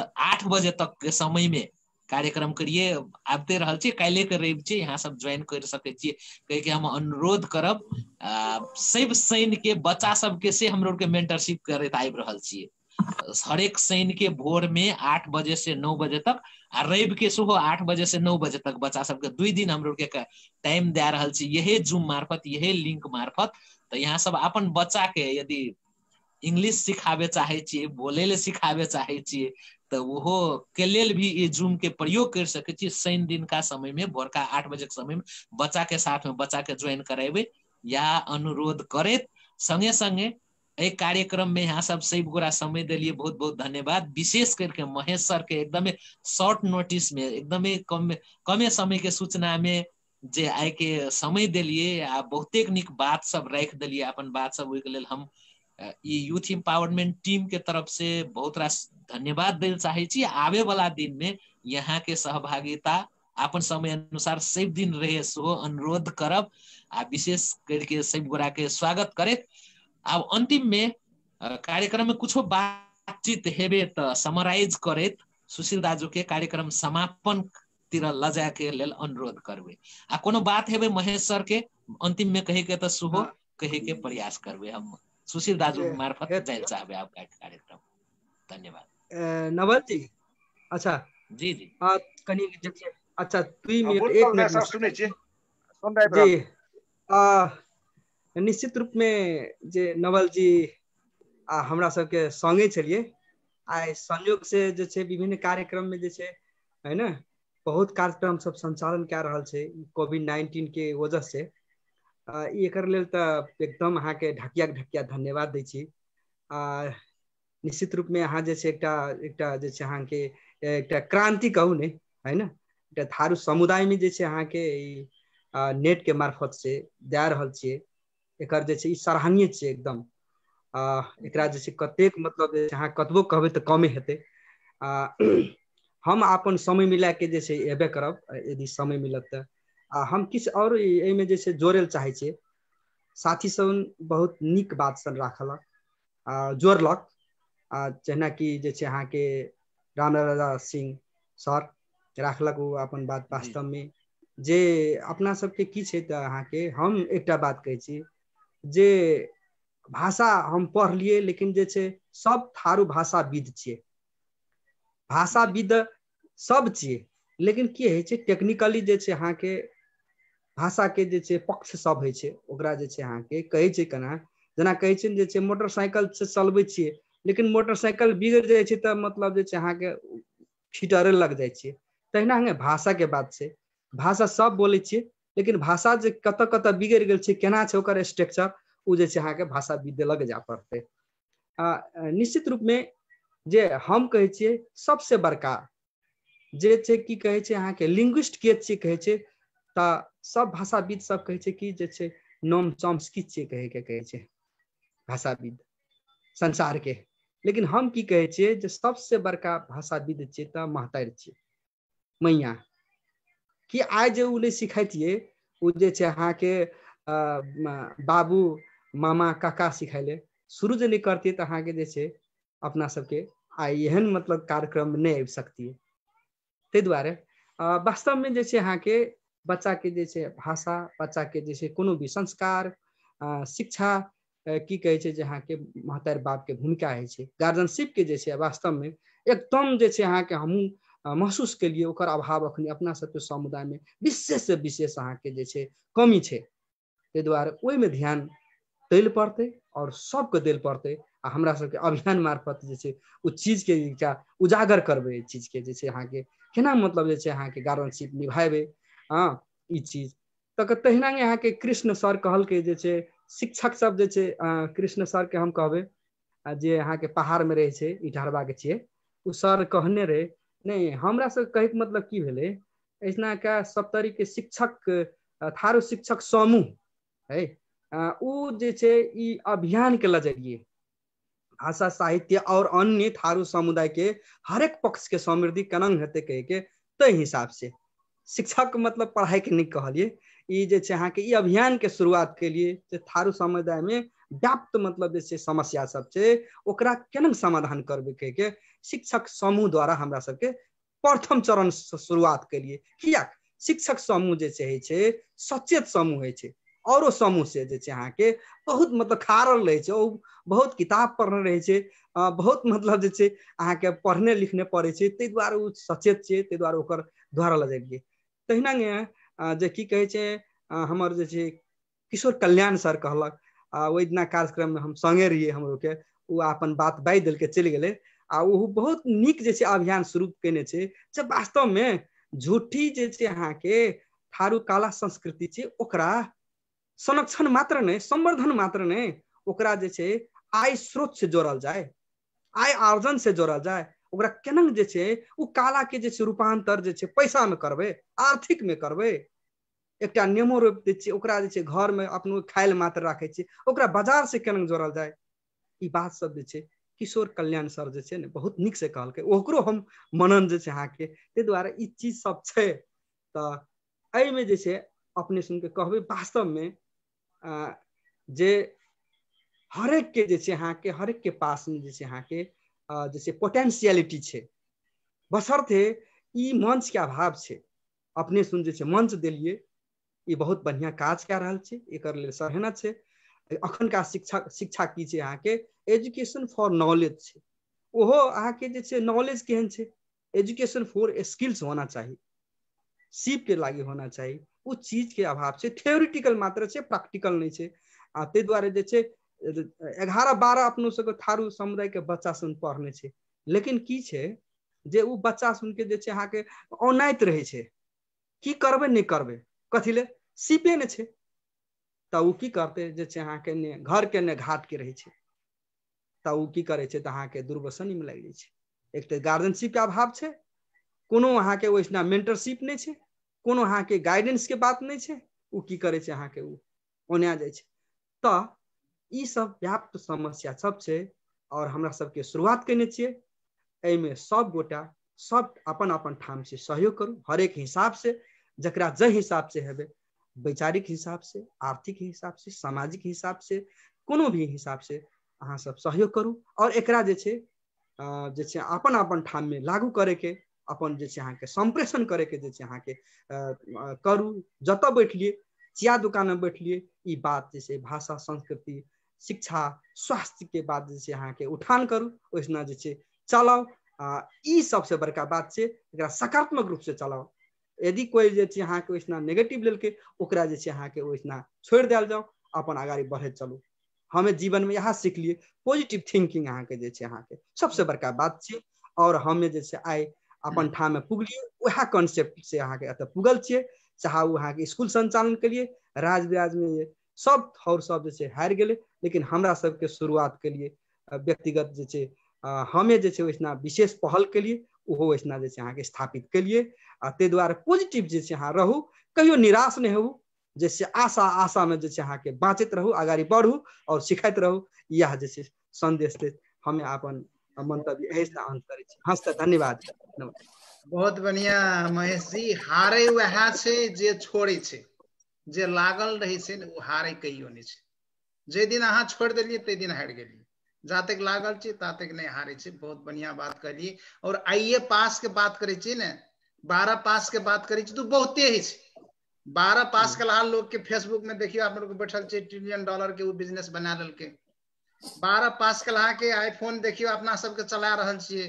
आठ बजे तक के समय में कार्यक्रम करिए आबते रहल के रवि छी यहाँ सब ज्वाइन कर सके छी के हम अनुरोध करब शिव शनि के बच्चा सबके से हम के मेंटरशिप करैत आबि रहल छी हरेक शनि के भोर में आठ बजे से नौ बजे तक रैब के सुबह आठ बजे से नौ बजे तक बच्चा सबके दुई दिन हम लोग के टाइम दे रहा यही जूम मार्फत यही लिंक मार्फत तो यहाँ सब अपन बच्चा के यदि इंग्लिश सिखाबे चाहे छियै बोले ले सिखाबे चाहे छियै तऽ ओहो के लेल भी ई जूम के प्रयोग कर सके सकै का शनि दिनका समयमे भोरका आठ के साथ में बच्चा के ज्वाइन करेबै या अनुरोध करैत संगे संगे कार्यक्रम में यहाँ सब सही पूरा समय दिलिए बहुत बहुत धन्यवाद विशेष करके महेश सर के एकदम शॉर्ट नोटिस में कम कमे समय के सूचना जे आय समय दिलिए आ बहुतेक निक बात सब रख दिलिए अपन बात सब ओके लेल हम ई यूथ एम्पावरमेंट टीम के तरफ से बहुत रास धन्यवाद दिल चाहे छी आबे वाला दिन में यहाँ के सहभागिता अपन समय अनुसार सब दिन रहे सो अनुरोध करब आ विशेष करके सब गोरा के स्वागत करे अब अन्तिम में कार्यक्रममा कुछो कुछ बातचीत हेबे त समराइज करेत सुशील दाजुके के कार्यक्रम समापन तिर लेल अनुरोध करबे आ कोनो बात हेबे महेश सर के अंतिम में कहिके त सुहो कहे प्रयास करबे हम सुशील दाजु मार्फत जाए चाहबे आपका कार्यक्रम धन्यवाद नवल जी अच्छा जी जी आ कनी अच्छा 2 मिनट 1 मिनट सुनै छी सुन रहे जी आ निश्चित में जे नवल जी आ हमरा संगे सङ्गे आ संयोग से जो छै विभिन्न कार्यक्रम जे छै है न बहुत कार्यक्रम सब संचालन क्या रहा छै कोविड नाइन्टीन के वजह लेल एक एकदम अहाँके के ढकिया धन्यवाद दी आ निश्चित रूप अहाँ जे छै एकटा एकटा एक क्रांति कहू ने है न थारू समुदाय में छै के नेट के मार्फत से दे रहा छे एक सराहनीय एकदम एक कतेक मतलब अहाँ कतबो कहबे तो कमे हेतु हम अपन समय मिला के जैसे एबे करब यदि समय मिलत तो आ हम किछ और एहिमे जे जोड़े चाहे साथी सब बहुत निक बात सन राखल जोड़ल जहना कि जे छै राम राजा सिंह सर राखल ओ अपन बात वास्तव में जे अपना सबके की छै के हम एक बात कहे छी जे भाषा हम पढ़ लिए लेकिन जे छे सब थारू भाषा विद छे भाषा विद सब छे लेकिन की है छे टेक्निकली जे छे के भाषा के जे छे पक्ष सब है छे ओकरा जे छे छै के कहे छे कना जना कहे छे जे छे मोटरसाइकिल से चलबे छे लेकिन मोटरसाइकिल बिगड़ जाए छे त मतलब जे छे छै के फिटरे लग जाए छे तहिना हमें भाषा के बात छे भाषा सब बोले छे लेकिन भाषा जो कत कत बिगड़ गेल केना स्ट्रक्चर उ जे भाषा विद्य लग जा पड़ते आ निश्चित में जे हम कहे सबसे बड़का जे छै की कहै लिंग्विस्ट के कहे कहै छै सब भाषाविद सब कहे छै कि जे नोम चॉम्स्की छियै कहैके कहै कहे भाषाविद के लेकिन हम की कहे जे सबसे बड़का भाषाविद छियै तऽ महतारी छे मैया कि आज जो उसले सिखाइतियै ओ बाबू मामा काका सिखैले शुरू जो नहीं करती तऽ के अपना सबके आ एहन मतलब कार्यक्रम नहीं आबि सकती ते दुआरे में जैसे छै के बच्चा के जैसे भाषा बच्चा के जैसे कोनो भी संस्कार शिक्षा की कहे छे जे अहाँके बाप के भूमिका होइ छै के जैसे वास्तव में एकदम जैसे छै के हमहूँ महसूस कलिए अभाव अखन अपना सबके समुदाय में विशेष अहाँके जे छै कमी ते दुरे दुआरे में ध्यान दिल पड़ते और सबके दै पड़ते हमारा आ हमरा सबके अभियान मार्फत जे उ चीज के उजागर करबै चीज के जे छै के केना मतलब जे छै के गार्डनशिप निभायबै हँ चीज तहना तहिना के कृष्ण सर कहलकै जे छै शिक्षक सब जे कृष्ण कृष्ण के हम कहे जे अहाँके पहाड़मे रहै इटारवा के छे उ सर कहने रहे नहीं हमरा से कहे मतलब की भेलै ऐसना का के शिक्षक थारू शिक्षक समूह है ऊ जे के ई लजरिए भाषा साहित्य और अन्य थारू समुदाय के हर एक पक्ष के समृद्धि कनंग हेतु कह के ते हिसाब से शिक्षक मतलब पढ़ाई के नहीं कहलिए अभियान के शुरुआत के लिए थारू समुदाय में व्याप्त मतलब जैसे समस्या सब से ओकरा केना समाधान करबै के शिक्षक समूह द्वारा हमरा सबके प्रथम चरण शुरुआत लिए किया शिक्षक समूह जैसे है छे सचेत समूह है छे और समूह से जैसे छै के बहुत मतलब खारल रहे छे बहुत किताब पढ़ने रहे छे बहुत मतलब जैसे छै के पढ़ने लिखने पड़े छे ते दुआरे ओ सचेत छे ते द्वारा ओकर द्वारा लगेलियै तहिना जे की कहे छे हमर जैसे किशोर कल्याण सर कहलक आ ओहि दिना में हम संगे रही सङ्गे रहियै हमरोके ओ अपन बात दल के चल गए आ ओ बहुत नीक जे अभियान शुरू कने छै जब में झूठी जे छै अहाँके थारू काला संस्कृति छै ओकरा संरक्षण मात्र नहि संवर्धन मात्र नहि ओकरा जे आय स्रोत से जोड़ल जाय आय आर्जन से जोड़ल जाय ओकरा केना जे छै काला के जे रूपांतर जे पैसा में करबै आर्थिक में करबै एक नेमो रोपि दै घर में अपन खाएल मात्र रखे बाज़ार से केना जोड़ल जाए बात सब किशोर कल्याण सर जे बहुत निक से नीकसँ के ओकरो हम मनन जे छै के ताहि दुआरे ई चीज सब छै तऽ एहिमे जे छै अपने सुनिके कहबै वास्तवमे जे एक के जे के हर एक के पास में छै अहाँके जे छै पोटेंशियलिटी छै बशर्ते ई के अभाव छै अपने सुन जे मंच मञ्च ये बहुत बढ़िया काज कह रहा है एक लेल है अखन का शिक्षा शिक्षा की छै अहाँके एजुकेशन फॉर नॉलेज छै ओहो अहाँके जे नॉलेज केहन छै एजुकेशन फॉर स्किल्स होना चाहिए सीप के लागे होना चाहिए उस चीज के अभाव से थियोरिटिकल मात्र से प्रैक्टिकल नहीं है आ ते द्वारे जे एगारह बारह अपनो सबके थारू समुदाय के बच्चा सुन पढ़ने से लेकिन की छे जे ओ बच्चा के जे छै के ओनाइत रहे छे की करबे नहीं करबे कथी ले सीपे ने छे तब की करते जे छे अहाँ के ने घर के ने घाट के रहे छे तब की करे छे तो अहाँ के दुर्वसनी में लग जाए छे एक तो गार्जियनशिप के अभाव छे कोनो अहाँ के वैसना मेंटरशिप नहीं छे कोनो अहाँ के गाइडेंस के बात नहीं छे उ की करे छे अहाँ के ओ ओने आ जाए छे तो ई सब व्याप्त समस्या सब छे और हमरा सब के शुरुआत कने छे छिए में सब गोटा सब अपन अपन ठाम से सहयोग करू हर एक हिसाब से जकरा जे हिसाब से हेबे वैचारिक हिसाब से आर्थिक हिसाब से सामाजिक हिसाब से कोनो भी हिसाब से अहाँ सब सहयोग करू और एक अपन अपन ठाम में लागू करे के अपन जे छै अहाँके सम्प्रेषण करैके जे छै अहाँके करू बैठ बैठलियै चिया दोकानमे बैठलियै ई बात जैसे भाषा संस्कृति शिक्षा के बात जे छै उठान करू ओहिसना चलाओ छै बड़का बात से एक सकारात्मक रूप से चलाओ यदि कोई जे अहाँ के नेगेटिव लेके ओकरा अहाँ के वैसना छोड़ दिल जाओ अपन आगे बढ़े चलू हमें जीवन में यहाँ सीख लिए पॉजिटिव थिंकिंग अहाँ के जे अहाँ के सबसे बड़का बात छे और हमें जैसे आई अपन हम्म। ठाम में पुगलिए वह कॉन्सेप्ट से अहाँ के अत पुगल छे चाहे वो अहाँ के स्कूल संचालन के लिए राज ब्याज में ये सब और सब जैसे हारि गए लेकिन हमरा सबके शुरुआत के लिए व्यक्तिगत जैसे हमें जैसे वैसना विशेष पहल के लिए वैसना जैसे अहाँ के स्थापित के लिए ते दुआरे पॉजिटिव जे अहाँ रहू कहियो निराश नहीं हो जैसे आशा आशा में जैसे अहाँ के बाँचित रहू अगाडि बढू और सीखत रहू यह जैसे संदेश सन्देश अपन मन्तव्य एहिसँ अन्त करै छी हस् तऽ धन्यवाद बहुत बढ़िया महेश जी हारे वह जे छोड़े छे जे लागल रहे से वो हारे कहियो नहीं छै दिन अहाँ छोड़ दिलिये ते दिन हारि गए जा तक लागल छे ता तक नहीं हारे छे बहुत बढ़िया बात कहलियै और आइए पास के बात करे छे ना बारह पास के बात करी तो बहुत ही बारह पास के हम्म। लाल लोग के फेसबुक में देखियो आप लोग बैठल ट्रिलियन डॉलर के बिजनेस बना रल के बारह पास के लहा के आईफोन देखियो अपना सबके चला रहा छे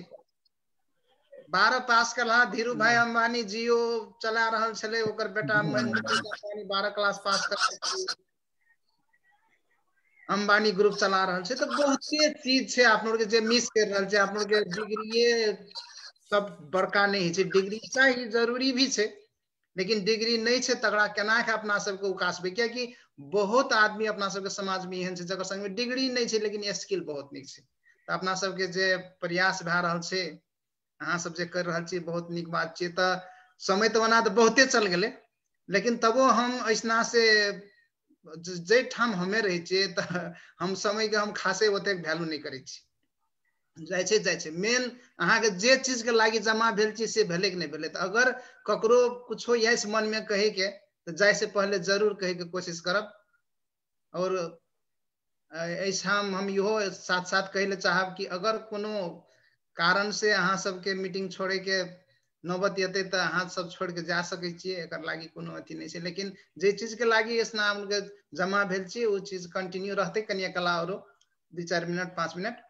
बारह पास के लहा धीरू भाई हम्म। अंबानी जियो चला रहा छे ओकर बेटा हम्म। बारह क्लास पास कर अंबानी ग्रुप चला रहा छे तो बहुत से चीज छे आप लोग के जे मिस कर रहा छे आप लोग के डिग्री सब बड़का नहीं है डिग्री चाहिए जरूरी भी है लेकिन डिग्री नहीं है तक केना के अपना सबके उकासबे कि बहुत आदमी अपना सबके समाज में एहन है संग में डिग्री नहीं है लेकिन स्किल बहुत निक है तो अपना सबके जे प्रयास भै रहा है अहाँ सब जे कर रहा बहुत निक बात है तो समय तो ओना तो बहुते चल गए लेकिन तबो हम ऐसा से जे ठाम हमें रहे हम समय के हम खासे वैल्यू नहीं करे जाए जाए जाइ छै मेन अहाँके जे के लागि जमा भेल चीज से भले कि नहीं भेलै अगर ककरो में कहे के तो जाए से पहले जरूर के कोशिश करब और ऐसा हम यो साथ साथ कहै चाहब कि अगर कोनो से अहाँ सबके मीटिंग के नौबत एत तऽ अहाँ सब के जा सकै छियै एक लागि कोनो अथी नहीं है लेकिन जे चीज़ चीजके लागि स्नानके जमा भेल चीज कंटिन्यू रहते कनिया कला और दू चार मिनट पाँच मिनट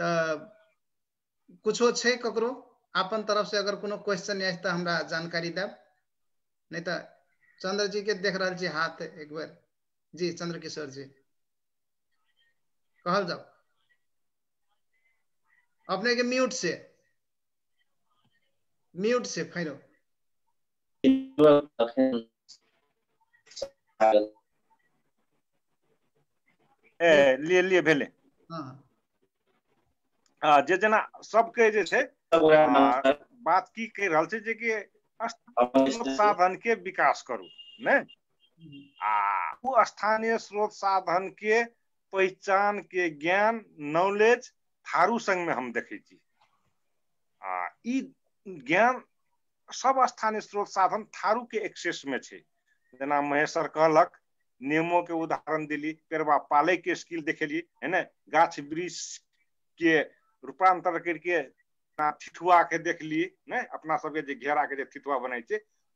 तो कुछो छे ककरो अपन तरफ से अगर कोनो क्वेश्चन आए तो हमरा जानकारी दब नहीं तो चंद्र जी के देख रहा जी हाथ एक बार जी चंद्र किशोर जी कहल जाओ अपने के म्यूट से म्यूट से फिर ए लिए लिए भेले हाँ, हाँ। जे जना सबके जे छे बात की कह रहल छे छै जेकि साधन के विकास करू ने आ उ स्थानीय स्रोत साधन के पहचान के ज्ञान नॉलेज थारू संग में हम देखे छी आ ई ज्ञान सब स्थानीय स्रोत साधन थारू के एक्सेस में छे जना महेश्वर कहलक नियमों के उदाहरण दिली पेरवा पाले के स्किल देखेली है ना गाछ वृक्ष के रूपांतर करके ठिठुआ के देख लिए ने अपना सबके जे घेरा के ठिठुआ बनै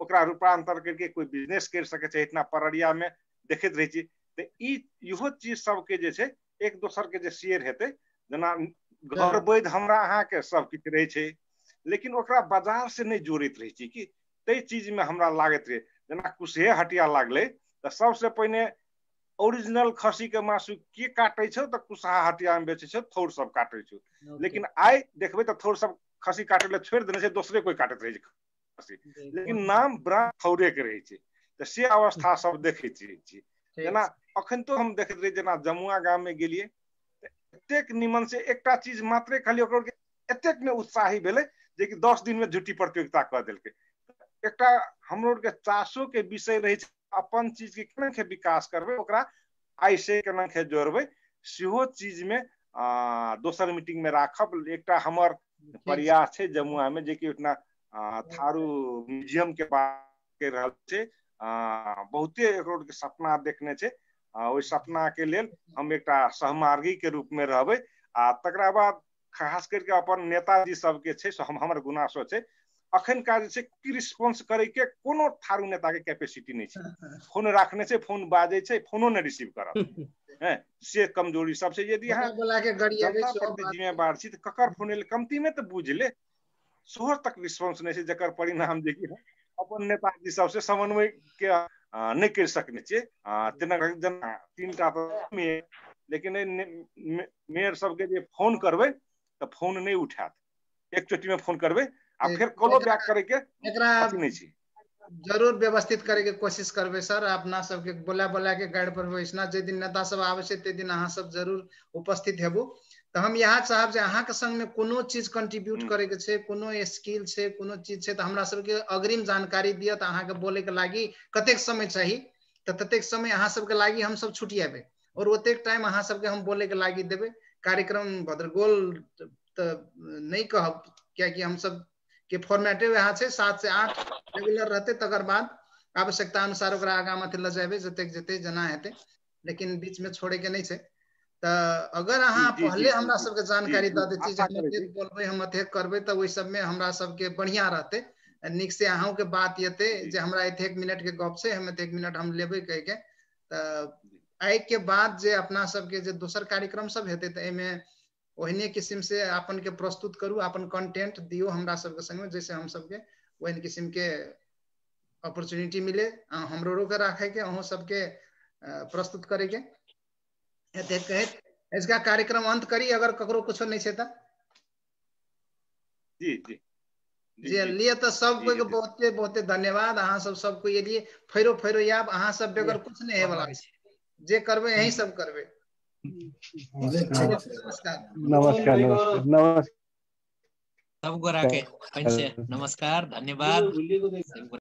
ओकरा रूपांतर करके कोई बिजनेस कर सके छै इतना पररिया में देखे रहै ई इहो चीज सबके जे एक दोसर के जे शेयर हेतै जना घर वैध हाँ। हमरा के सब कि रहे लेकिन ओकरा बाजार से नहीं जोड़ैत रहै छी कि चीज में हमरा लागत रहे जना कुशहे हटिया लागले तऽ सबसे पहिने ओरिजिनल खसी के मासु के काटे छौ त कुसहा हटिया में बेचे छौ थोड़ सब काटे okay. लेकिन आई देखे त थोड़ सब खसी काटे ले छोड़ देने से दूसरे कोई काटत रहे खसी लेकिन नाम ब्रांड थौरे के रहे छै से अवस्था सब देखे छी जेना अखन तो हम देखैत रही जेना जमुआ गांव में गलिए एतेक निमन से एक चीज मात्रे खाली एतेक में उत्साही भेलै जे कि दस दिन में झूठी प्रतियोगिता कर दिल्क एक हम लोग के चासो के विषय रहे अपन चीज के केना के विकास करबे ओकरा ऐसे केना के जोड़बे सेहो चीज में आ, दोसर मीटिंग में राखब एकटा हमर प्रयास है जमुआ में कि उतना थारू म्यूजियम के बात के रहल छै बहुते एकरो के सपना देखने आ ओ सपना के लेल हम एकटा सहमार्गी के रूप में रहबे आ तकरा बाद खास करके अपन नेताजी सबके सो हम हमर गुनासो छे अखन का रिस्पॉन्स करे के कोनो थारू नेता के कैपेसिटी नहीं है फोन रखने से फोन बाजे छै फोनो नहि रिसीव कर से कमजोरी सब यदि जिम्मेवार छी ककर फोन कमती में तऽ बुझ ले सोहर तक रिस्पॉन्स नहीं है जकर परिणाम देखिए कि अपन नेताजी सबसे समन्वय के नहीं कर सकने छियै तीन तीन टा लेकिन मेयर सबके जे फोन करबे तऽ फोन नहीं उठात एक चोटी में फोन करबे आ फिर कोनो ब्याक करे जरूर व्यवस्थित करे के कोशिश करबे सर अपना सबके बोला बोला के गाइड पर वैसना जे दिन नेता सब आवे छै ते दिन अहाँ सब जरूर उपस्थित हेबू त तो हम यहाँ चाहब जे अहाँ के संग में कोनो चीज कंट्रीब्यूट करे के छै कोनो स्किल छै कोनो चीज छै त हमरा सबके अग्रिम जानकारी दिय त अहाँ के बोले के लागी कतेक समय चाहि त ततेक समय अहाँ सबके लागी हम सब आबे और ओतेक टाइम अहाँ सबके हम बोले के लागी देबे कार्यक्रम भद्रगोल त नहीं कहब क्या कि हम सब के फॉर्मेटे यहाँ से सात से आठ रेगुलर रहते तकर तो बाद आवश्यकता अनुसार आगा मत ल जेबै जतेक जते जना हेतै लेकिन बीच में छोड़े के नहीं छै तऽ अगर अहाँ पहले हमरा सबके जानकारी दे देतियै जे हम एतेक बोलबै हम एतेक करबै तऽ ओहि सबमे हमरा सबके बढ़िया रहते निक से के बात एतै जे हमरा एथे एक मिनट के गप से हम एथे एक मिनट हम लेबे लेबै कहिके आई के बाद जे अपना सबके जे दोसर कार्यक्रम सब हेतै तऽ एहिमे ओहने किसिम से अपन के प्रस्तुत करू अपन कंटेंट दियो हमरा सब के संग में जैसे हम सब के ओहन किसिम के अपॉर्चुनिटी मिले हमरो के राखे के अहो सब के प्रस्तुत करे के एते कहत इसका कार्यक्रम अंत करी अगर ककरो कुछ नहीं छे त जी जी जी लिए तो सब को बहुत बहुत धन्यवाद अहा सब सब को ये लिए फेरो फेरो याब अहा सब बगैर कुछ नहीं है वाला जे करबे यही सब करबे नमस्कार नमस्कार सबको राखे नमस्कार धन्यवाद